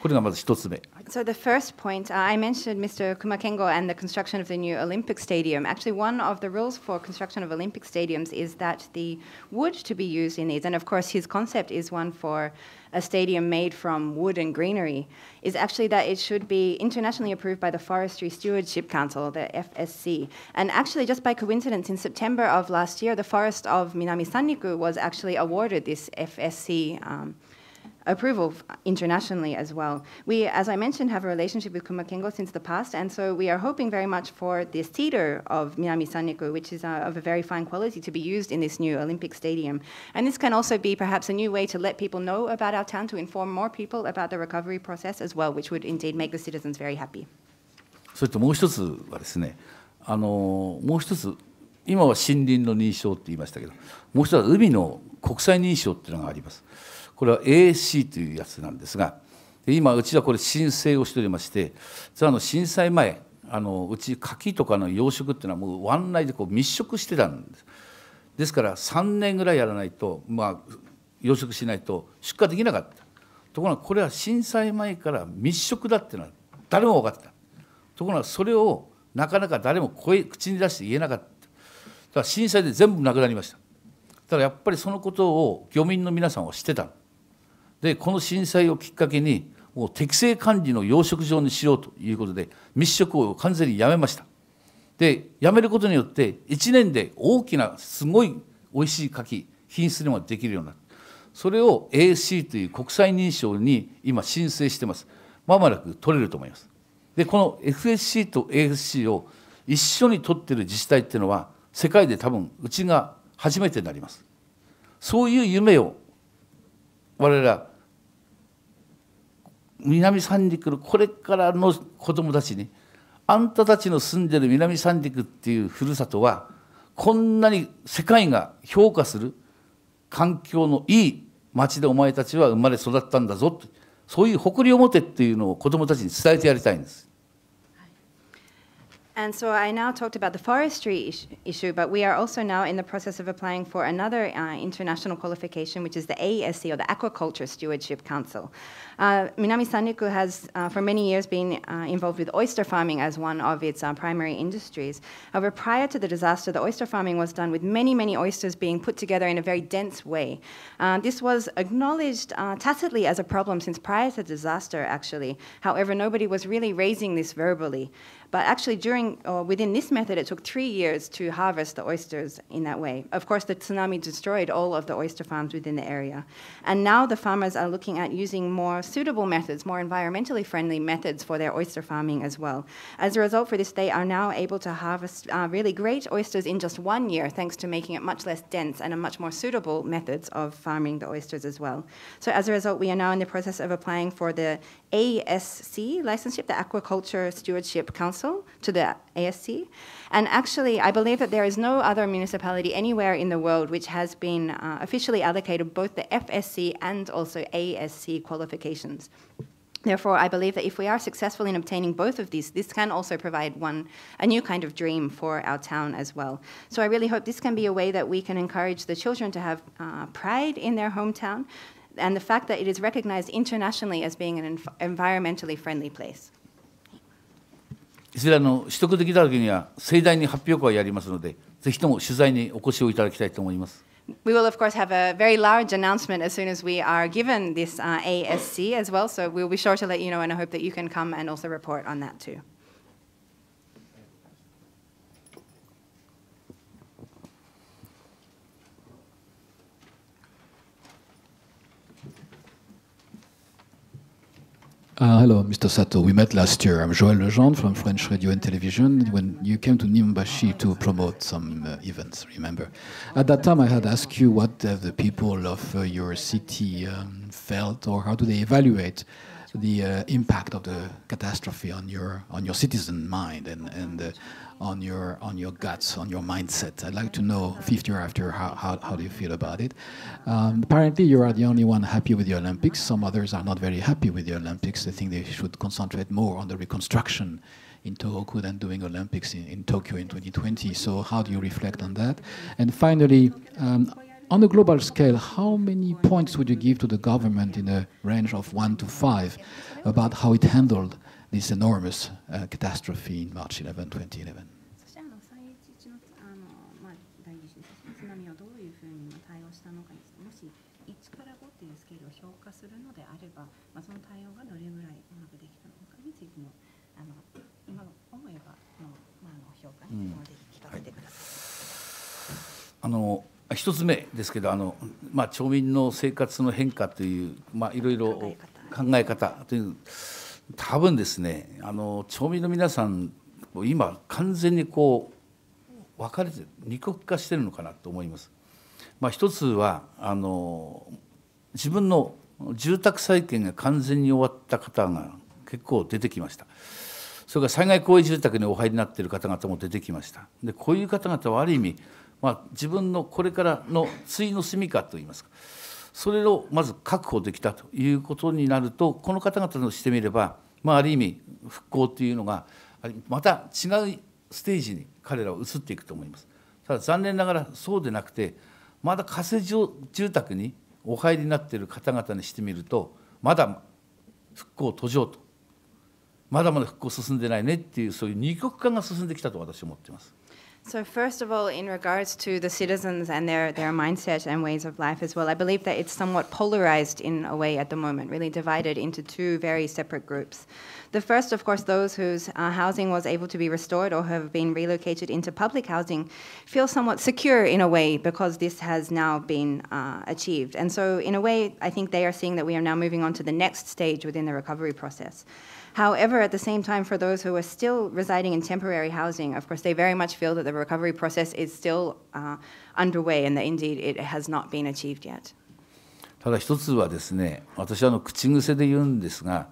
これがまず一つ目。So the first point, uh, I mentioned Mr. Kumakengo and the construction of the new Olympic Stadium. Actually, one of the rules for construction of Olympic stadiums is that the wood to be used in these, and of course his concept is one for a stadium made from wood and greenery, is actually that it should be internationally approved by the Forestry Stewardship Council, the FSC. And actually, just by coincidence, in September of last year, the forest of Minami Sanriku was actually awarded this FSC. Um, approval internationally as well. We, as I mentioned, have a relationship with Kumakengo since the past, and so we are hoping very much for this cedar of Minami Saniku, which is uh, of a very fine quality, to be used in this new Olympic Stadium. And this can also be perhaps a new way to let people know about our town, to inform more people about the recovery process as well, which would indeed make the citizens very happy. それともう一つはですね、あのもう一つ今は森林の認証って言いましたけどもう一つは海の国際認証っていうのがあります。これは AC というやつなんですが今うちはこれ申請をしておりまして実はあの震災前あのうち柿とかの養殖っていうのはもう湾内でこう密植してたんですですから3年ぐらいやらないと、まあ、養殖しないと出荷できなかったところがこれは震災前から密植だっていうのは誰も分かったところがそれをなかなか誰も声口に出して言えなかっただから震災で全部なくなりましたただやっぱりそのことを漁民の皆さんはしてたでこの震災をきっかけにもう適正管理の養殖場にしようということで密食を完全にやめましたでやめることによって1年で大きなすごい美味しい柿品質にもできるようになるそれを AC という国際認証に今申請してますまもなく取れると思いますでこの FSC と ASC を一緒に取ってる自治体っていうのは世界で多分うちが初めてになりますそういう夢を我ら南三陸のこれからの子供たちにあんたたちの住んでる南三陸っていうふるさとはこんなに世界が評価する環境のいい町でお前たちは生まれ育ったんだぞそういう誇りを持てっていうのを子供たちに伝えてやりたいんです。And so I now talked about the forestry issue, but we are also now in the process of applying for another uh, international qualification, which is the AESC, or the Aquaculture Stewardship Council. Uh, Minami Sanuku has uh, for many years been uh, involved with oyster farming as one of its uh, primary industries. However, prior to the disaster, the oyster farming was done with many, many oysters being put together in a very dense way. Um, this was acknowledged uh, tacitly as a problem since prior to the disaster, actually. However, nobody was really raising this verbally. But actually, during or within this method, it took three years to harvest the oysters in that way. Of course, the tsunami destroyed all of the oyster farms within the area, and now the farmers are looking at using more suitable methods, more environmentally friendly methods for their oyster farming as well. As a result for this, they are now able to harvest uh, really great oysters in just one year, thanks to making it much less dense and a much more suitable methods of farming the oysters as well. So as a result, we are now in the process of applying for the ASC licenseship, the Aquaculture Stewardship Council, to the ASC. And actually, I believe that there is no other municipality anywhere in the world which has been uh, officially allocated both the FSC and also ASC qualifications. Therefore, I believe that if we are successful in obtaining both of these, this can also provide one a new kind of dream for our town as well. So I really hope this can be a way that we can encourage the children to have uh, pride in their hometown, and the fact that it is recognized internationally as being an env environmentally friendly place. いずれあの取得できた時には盛大に発表会をやりますので、ぜひとも取材にお越しをいただきたいと思います。We will, of course, have a very large announcement as soon as we are given this uh, ASC as well. So we'll be sure to let you know, and I hope that you can come and also report on that too. Uh, hello, Mr. Sato. We met last year. I'm Joël Lejean from French Radio and Television when you came to Nimbashi to promote some uh, events, remember? At that time, I had asked you what uh, the people of uh, your city um, felt or how do they evaluate the uh, impact of the catastrophe on your on your citizen mind and and uh, on your on your guts, on your mindset. I'd like to know, 50 years after, how, how, how do you feel about it? Um, apparently, you are the only one happy with the Olympics. Some others are not very happy with the Olympics. They think they should concentrate more on the reconstruction in Tohoku than doing Olympics in, in Tokyo in 2020. So how do you reflect on that? And finally, um, on a global scale, how many points would you give to the government in a range of one to five about how it handled this enormous uh, catastrophe in March 11, 2011. するのであれば、まあ、その対応がどれぐらいうまくできたのかについてもあの今思えばの、まあ、の評価てください、あの一つ目ですけどあの、まあ、町民の生活の変化という、まあ、いろいろ考え方という多分ですねあの町民の皆さん今完全にこう分かれて二極化してるのかなと思います。まあ、一つはあの自分の住宅再建が完全に終わった方が結構出てきました。それから災害公営住宅にお入りになっている方々も出てきました。でこういう方々はある意味、まあ、自分のこれからのついの住みかといいますかそれをまず確保できたということになるとこの方々のしてみれば、まあ、ある意味復興というのがまた違うステージに彼らは移っていくと思います。ただ残念ながらそうでなくてまだ仮設住宅にお入りになっている方々にしてみるとまだ復興途上とまだまだ復興進んでないねっていうそういう二極化が進んできたと私は思っています。So first of all, in regards to the citizens and their, their mindset and ways of life as well, I believe that it's somewhat polarized in a way at the moment, really divided into two very separate groups. The first, of course, those whose uh, housing was able to be restored or have been relocated into public housing feel somewhat secure in a way because this has now been uh, achieved. And so in a way, I think they are seeing that we are now moving on to the next stage within the recovery process. However, at the same time, for those who are still residing in temporary housing, of course, they very much feel that the recovery process is still uh, underway and that indeed it has not been achieved yet. ただ一つはですね、私はあの口癖で言うんですが、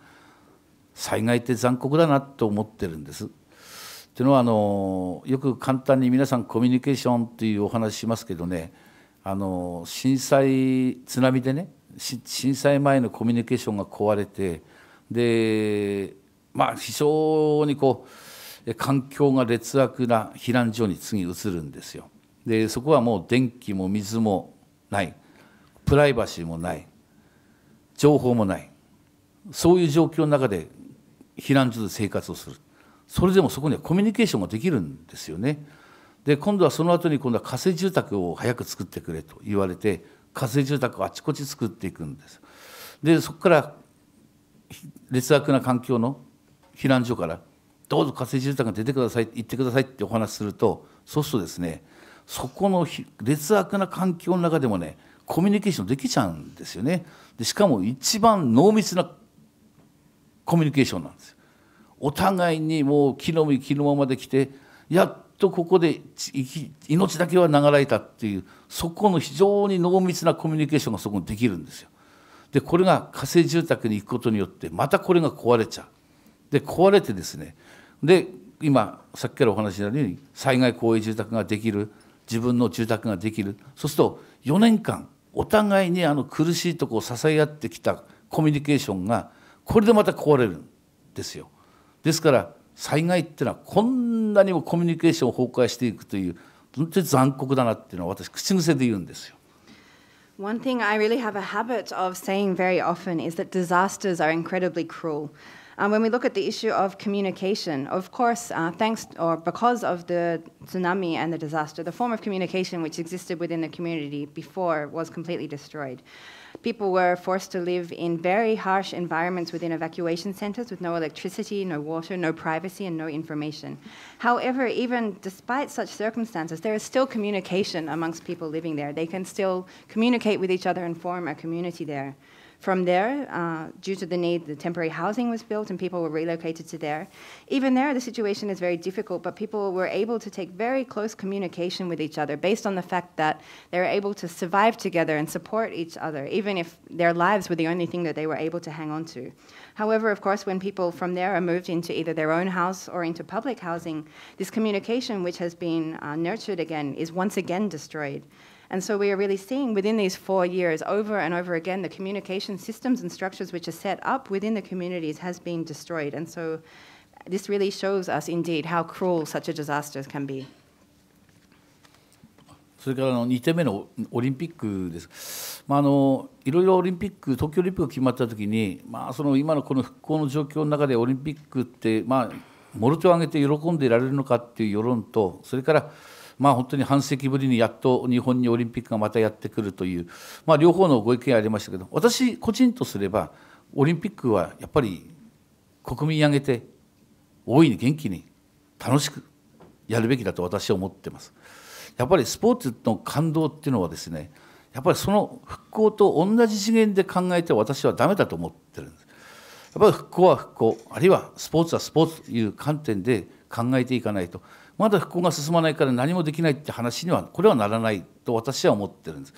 災害って残酷だなと思ってるんです。というのはあのよく簡単に皆さんコミュニケーションというお話しますけどねあの震災津波でね震災前のコミュニケーションが壊れてでまあ非常にこう環境が劣悪な避難所に次移るんですよ。でそこはもう電気も水もないプライバシーもない情報もないそういう状況の中で避難所で生活をするそれでもそこにはコミュニケーションができるんですよね。で今度はその後に今度は仮設住宅を早く作ってくれと言われて仮設住宅をあちこち作っていくんです。でそこから劣悪な環境の避難所からどうぞ火星住宅に出てください行ってくださいってお話しするとそうするとですねそこの劣悪な環境の中でもねコミュニケーションできちゃうんですよねでしかも一番濃密なコミュニケーションなんですよお互いにもう木の身木のままで来てやっとここで命だけは流れたっていうそこの非常に濃密なコミュニケーションがそこにできるんですよでこれが火星住宅に行くことによってまたこれが壊れちゃうで壊れてですねで今さっきからお話しなるように災害公営住宅ができる自分の住宅ができるそうすると4年間お互いにあの苦しいとこを支え合ってきたコミュニケーションがこれでまた壊れるんですよ。ですから災害っていうのはこんなにもコミュニケーションを崩壊していくという本当に残酷だなっていうのは私口癖で言うんですよ。One thing I really have a habit of saying very often is that disasters are incredibly cruel. Um, when we look at the issue of communication, of course, uh, thanks or because of the tsunami and the disaster, the form of communication which existed within the community before was completely destroyed. People were forced to live in very harsh environments within evacuation centers with no electricity, no water, no privacy, and no information. However, even despite such circumstances, there is still communication amongst people living there. They can still communicate with each other and form a community there from there. Uh, due to the need, the temporary housing was built and people were relocated to there. Even there, the situation is very difficult, but people were able to take very close communication with each other based on the fact that they were able to survive together and support each other, even if their lives were the only thing that they were able to hang on to. However, of course, when people from there are moved into either their own house or into public housing, this communication, which has been uh, nurtured again, is once again destroyed. And so we are really seeing within these four years, over and over again, the communication systems and structures which are set up within the communities has been destroyed. And so this really shows us indeed how cruel such a disaster can be. それからの2点目のオリンピックです、まあ、あのいろいろオリンピック、東京オリンピックが決まったときに、まあ、その今のこの復興の状況の中でオリンピックって、まあ、モルトを上げて喜んでいられるのかっていう世論と、それからまあ、本当に半世紀ぶりにやっと日本にオリンピックがまたやってくるという、まあ、両方のご意見ありましたけど私個人とすればオリンピックはやっぱり国民挙げて大いに元気に楽しくやるべきだと私は思ってます。やっぱりスポーツの感動っていうのはですねやっぱりその復興と同じ次元で考えて私はダメだと思ってるんです。やっぱり復興は復興あるいはスポーツはスポーツという観点で考えていかないとまだ復興が進まないから何もできないって話にはこれはならないと私は思ってるんです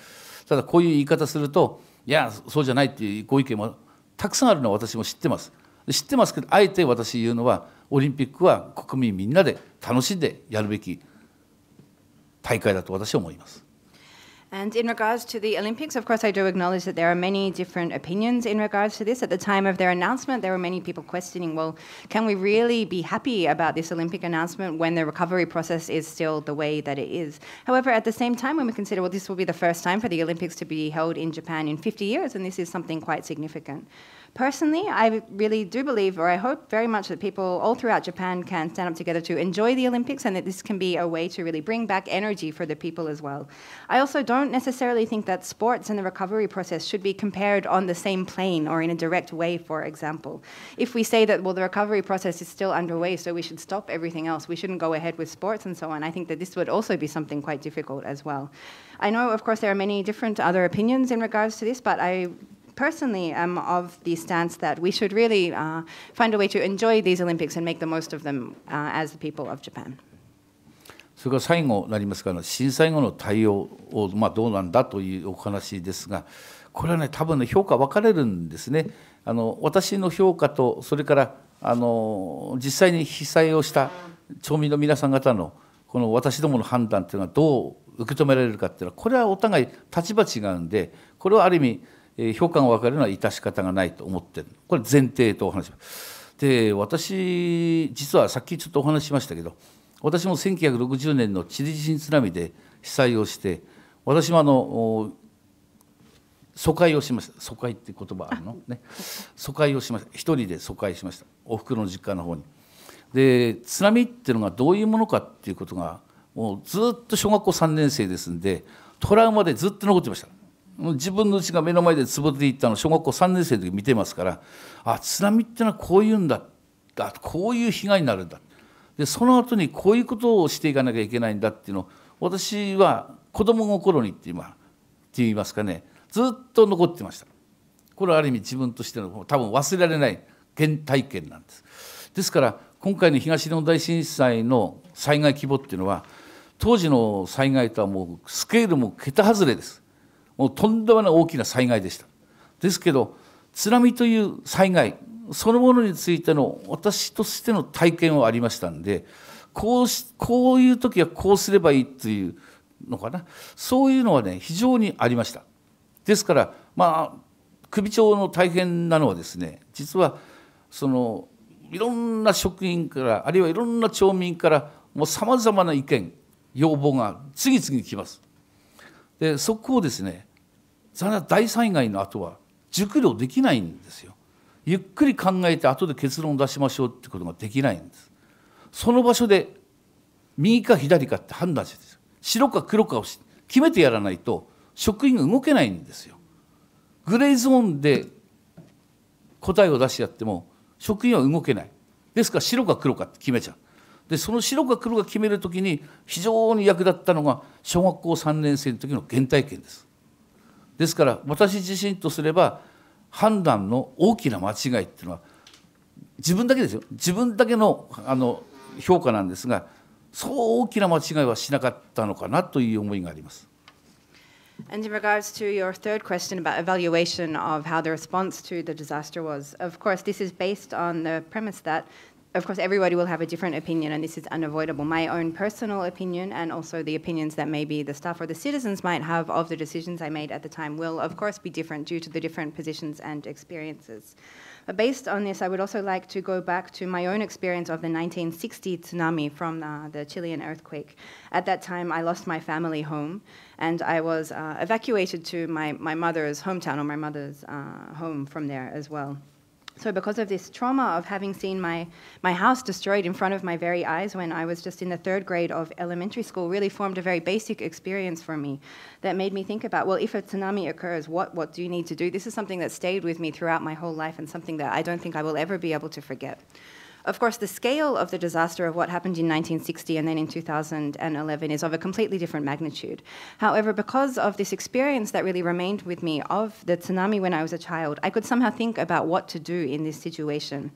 ただこういう言い方するといやそうじゃないっていうご意見もたくさんあるのは私も知ってます知ってますけどあえて私言うのはオリンピックは国民みんなで楽しんでやるべき大会だと私は思います And in regards to the Olympics, of course, I do acknowledge that there are many different opinions in regards to this. At the time of their announcement, there were many people questioning well, can we really be happy about this Olympic announcement when the recovery process is still the way that it is? However, at the same time, when we consider, well, this will be the first time for the Olympics to be held in Japan in 50 years, and this is something quite significant personally, I really do believe, or I hope very much, that people all throughout Japan can stand up together to enjoy the Olympics and that this can be a way to really bring back energy for the people as well. I also don't necessarily think that sports and the recovery process should be compared on the same plane or in a direct way, for example. If we say that, well, the recovery process is still underway, so we should stop everything else, we shouldn't go ahead with sports and so on, I think that this would also be something quite difficult as well. I know, of course, there are many different other opinions in regards to this, but I personally am of the stance that we should really uh, find a way to enjoy these Olympics and make the most of them uh, as the people of Japan. それから最後になりますから震災後の対応を、まあ、どうなんだというお話ですがこれはね多分ね評価分かれるんですねあの私の評価とそれからあの実際に被災をした町民の皆さん方のこの私どもの判断というのはどう受け止められるかっていうのはこれはお互い立場違うんでこれはある意味え評価が分かるのは致し方がないと思ってるこれ前提とお話しますで私実はさっきちょっとお話ししましたけど私も1960年のチリ地震津波で被災をして私もあの疎開をしました疎開って言葉あるのね疎開をしました一人で疎開しましたおふくろの実家の方に。で津波っていうのがどういうものかっていうことがもうずっと小学校3年生ですんでトラウマでずっと残ってました自分の家が目の前で潰れていったのを小学校3年生の時見てますからあ津波ってのはこういうんだこういう被害になるんだでその後にこういうことをしていかなきゃいけないんだっていうのを私は子供心にって今って言いますかねずっと残ってましたこれはある意味自分としての多分忘れられない原体験なんですですから今回の東日本大震災の災害規模っていうのは当時の災害とはもうスケールも桁外れですもうとんでもない大きな災害でしたですけど津波という災害そのものについての私としての体験はありましたんでこうしこういう時はこうすればいいというのかなそういうのはね非常にありましたですからまあ首長の大変なのはですね実はそのいろんな職員からあるいはいろんな町民からもうさまざまな意見要望が次々に来ますでそこをですねそれ大災害の後は熟慮できないんですよ。ゆっくり考えて後で結論を出しましょうってことができないんです。その場所で右か左かって判断してです白か黒かを決めてやらないと職員が動けないんですよ。グレーゾーンで答えを出してやっても職員は動けない。ですから白か黒かって決めちゃう。でその白か黒が決める時に非常に役立ったのが小学校3年生の時の原体験です。ですから私自身とすれば判断の大きな間違いっていうのは自分だけですよ自分だけのあの評価なんですがそう大きな間違いはしなかったのかなという思いがあります。And in regards to your third question about evaluation of how the response to the disaster was, of course, this is based on the premise that of course, everybody will have a different opinion, and this is unavoidable. My own personal opinion, and also the opinions that maybe the staff or the citizens might have of the decisions I made at the time, will of course be different due to the different positions and experiences. But based on this, I would also like to go back to my own experience of the 1960 tsunami from uh, the Chilean earthquake. At that time, I lost my family home, and I was uh, evacuated to my, my mother's hometown or my mother's uh, home from there as well. So because of this trauma of having seen my, my house destroyed in front of my very eyes when I was just in the third grade of elementary school really formed a very basic experience for me that made me think about, well, if a tsunami occurs, what, what do you need to do? This is something that stayed with me throughout my whole life and something that I don't think I will ever be able to forget. Of course, the scale of the disaster of what happened in 1960 and then in 2011 is of a completely different magnitude. However, because of this experience that really remained with me of the tsunami when I was a child, I could somehow think about what to do in this situation.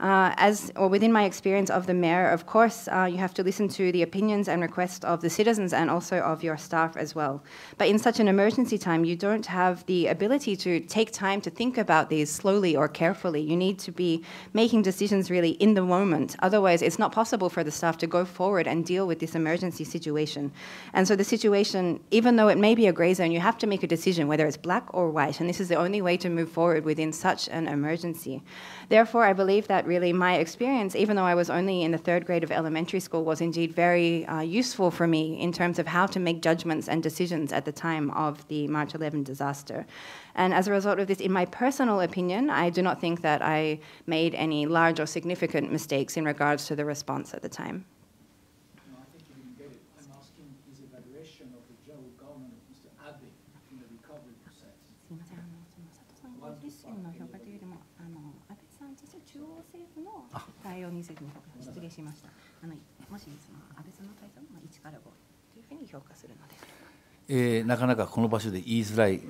Uh, as or within my experience of the mayor, of course, uh, you have to listen to the opinions and requests of the citizens and also of your staff as well. But in such an emergency time, you don't have the ability to take time to think about these slowly or carefully. You need to be making decisions really in the moment. Otherwise, it's not possible for the staff to go forward and deal with this emergency situation. And so the situation, even though it may be a grey zone, you have to make a decision whether it's black or white. And this is the only way to move forward within such an emergency. Therefore, I believe that really my experience, even though I was only in the third grade of elementary school, was indeed very uh, useful for me in terms of how to make judgments and decisions at the time of the March 11 disaster. And as a result of this, in my personal opinion, I do not think that I made any large or significant mistakes in regards to the response at the time. を見せるの失礼しましたあのもしその安倍さんの対策の1から5というふうに評価するのでえー、なかなかこの場所で言いづらい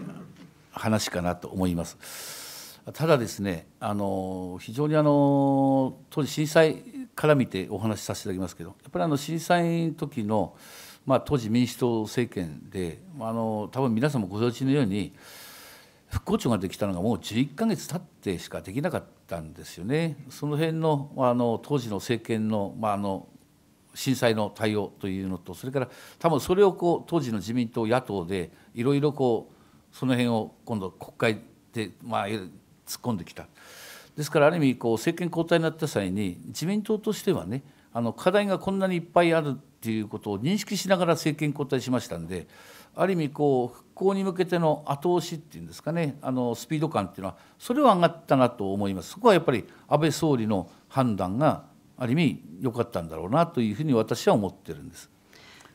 話かなと思います。ただですね、あの非常にあの当時震災から見てお話しさせていただきますけど、やっぱりあの震災の時のまあ、当時民主党政権であの多分皆さんもご存知のように。復興庁ができたのがもう11ヶ月経ってしかできなかったんですよね。その辺のあの当時の政権の,、まあ、あの震災の対応というのとそれから多分それをこう当時の自民党野党でいろいろこうその辺を今度国会で、まあ、突っ込んできた。ですからある意味こう政権交代になった際に自民党としてはねあの課題がこんなにいっぱいあるっていうことを認識しながら政権交代しましたんで。ある意味こう復興に向けての後押しっていうんですかねあのスピード感っていうのはそれは上がったなと思いますそこはやっぱり安倍総理の判断がある意味良かったんだろうなというふうに私は思ってるんです。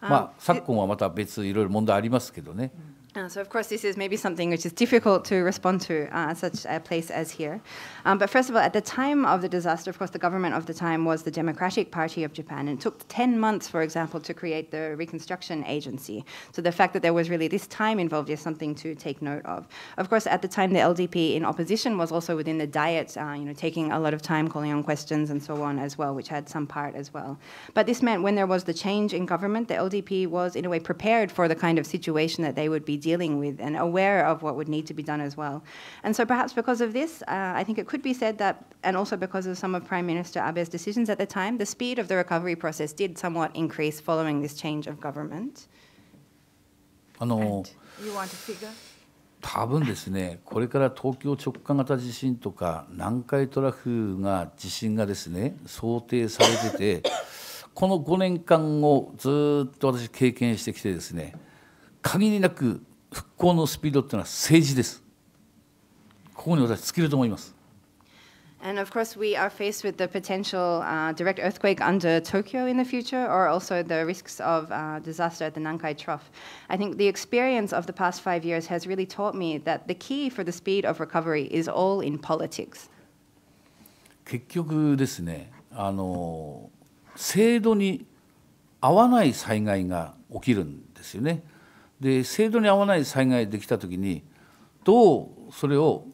まあ、昨今はまた別いろいろ問題ありますけどね。うん Uh, so, of course, this is maybe something which is difficult to respond to uh, such a place as here. Um, but first of all, at the time of the disaster, of course, the government of the time was the Democratic Party of Japan, and it took 10 months, for example, to create the Reconstruction Agency. So the fact that there was really this time involved is something to take note of. Of course, at the time, the LDP in opposition was also within the Diet, uh, you know, taking a lot of time calling on questions and so on as well, which had some part as well. But this meant when there was the change in government, the LDP was, in a way, prepared for the kind of situation that they would be dealing with and aware of what would need to be done as well. And so perhaps because of this, uh, I think it could be said that, and also because of some of Prime Minister Abe's decisions at the time, the speed of the recovery process did somewhat increase following this change of government. あの多分ですねこれから東京直下型地震とか南海トラフが地震がですね想定されててこの5年間をずっと私経験してきてですね限りなく復興のスピードというのは政治です。ここに私、尽きると思います。And of course, we are faced with the potential uh, direct earthquake under Tokyo in the future, or also the risks of uh, disaster at the Nankai Trough. I think the experience of the past five years has really taught me that the key for the speed of recovery is all in politics. 結局ですね、あの制度に合わない災害が起きるんですよね。で制度に合わない災害できた時にどうそれを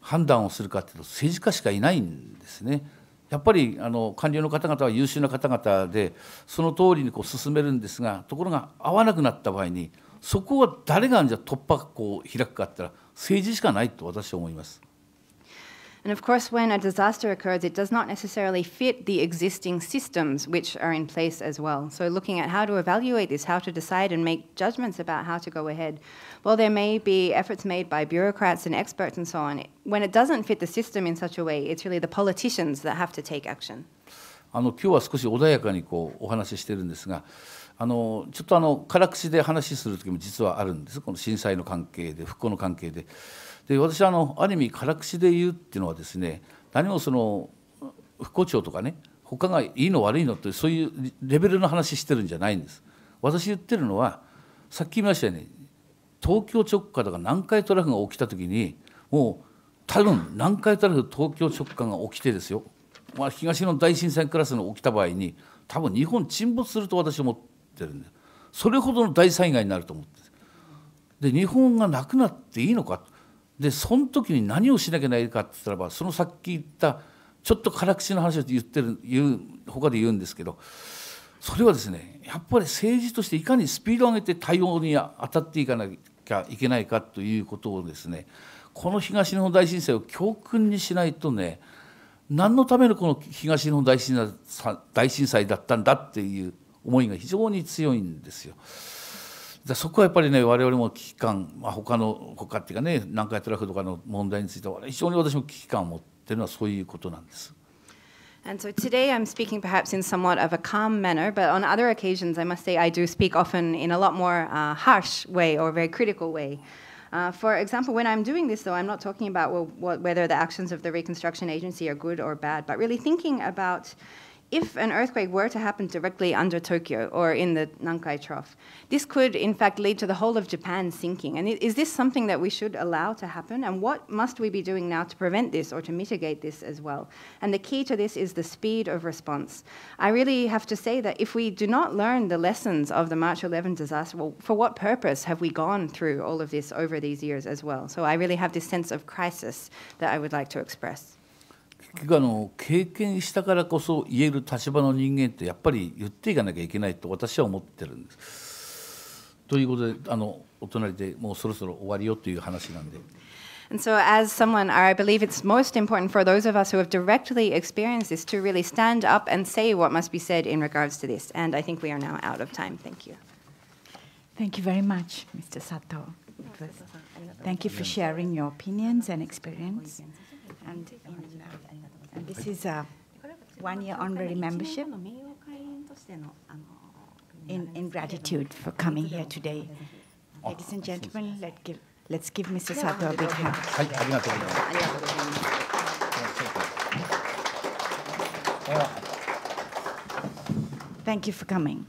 判断をするかっていうと政治家しかいないんですね。やっぱりあの官僚の方々は優秀な方々でその通りにこう進めるんですがところが合わなくなった場合にそこは誰がじゃ突破口を開くかって言ったら政治しかないと私は思います。And of course, when a disaster occurs, it does not necessarily fit the existing systems which are in place as well. So, looking at how to evaluate this, how to decide and make judgments about how to go ahead. well, there may be efforts made by bureaucrats and experts and so on, when it doesn't fit the system in such a way, it's really the politicians that have to take action. あの今日は少し穏やかにこうお話ししてるんですがあのちょっとあの辛口で話する時も実はあるんですこの震災の関係で復興の関係で。で私あのある意味辛口で言うっていうのはですね何もその不幸庁とかね他がいいの悪いのってそういうレベルの話してるんじゃないんです。私言ってるのはさっき言いましたよね東京直下とか南海トラフが起きた時にもう多分南海トラフ東京直下が起きてですよ、まあ、東の大震災クラスの起きた場合に多分日本沈没すると私は思ってるんでそれほどの大災害になると思ってで日本がなくなっていいのかと。でその時に何をしなきゃいけないかって言ったらばそのさっき言ったちょっと辛口の話を言ってる言う他で言うんですけどそれはですねやっぱり政治としていかにスピードを上げて対応に当たっていかなきゃいけないかということをですねこの東日本大震災を教訓にしないとね何のためのこの東日本大震災だったんだっていう思いが非常に強いんですよ。そこはやっぱりね我々も危機感、まあ、他の他っていうかね南海トラフとかの問題については非常に私も危機感を持っているのはそういうことなんです。And so today I'm speaking perhaps in somewhat of a calm manner, but on other occasions I must say I do speak often in a lot more uh, harsh way or very critical way. Uh, for example, when I'm doing this, though, I'm not talking about well, what, whether the actions of the Reconstruction Agency are good or bad, but really thinking about if an earthquake were to happen directly under Tokyo or in the Nankai Trough, this could in fact lead to the whole of Japan sinking. And is this something that we should allow to happen? And what must we be doing now to prevent this or to mitigate this as well? And the key to this is the speed of response. I really have to say that if we do not learn the lessons of the March 11 disaster, well, for what purpose have we gone through all of this over these years as well? So I really have this sense of crisis that I would like to express. あの経験したからこそ言える立場の人間ってやっぱり言っていかなきゃいけないと私は思ってるんです。ということであのお隣でもうそろそろ終わりよという話なんで。And so, as someone, I believe it's most important for those of us who have directly experienced this to really stand up and say what must be said in regards to this. And I think we are now out of time. Thank you. Thank you very much, Mr. Sato. thank you for sharing your opinions and experience. And in, uh, This is a one-year honorary membership in, in gratitude for coming here today. Ladies and gentlemen, let give, let's give Mr. Sato a big hand. Thank you for coming.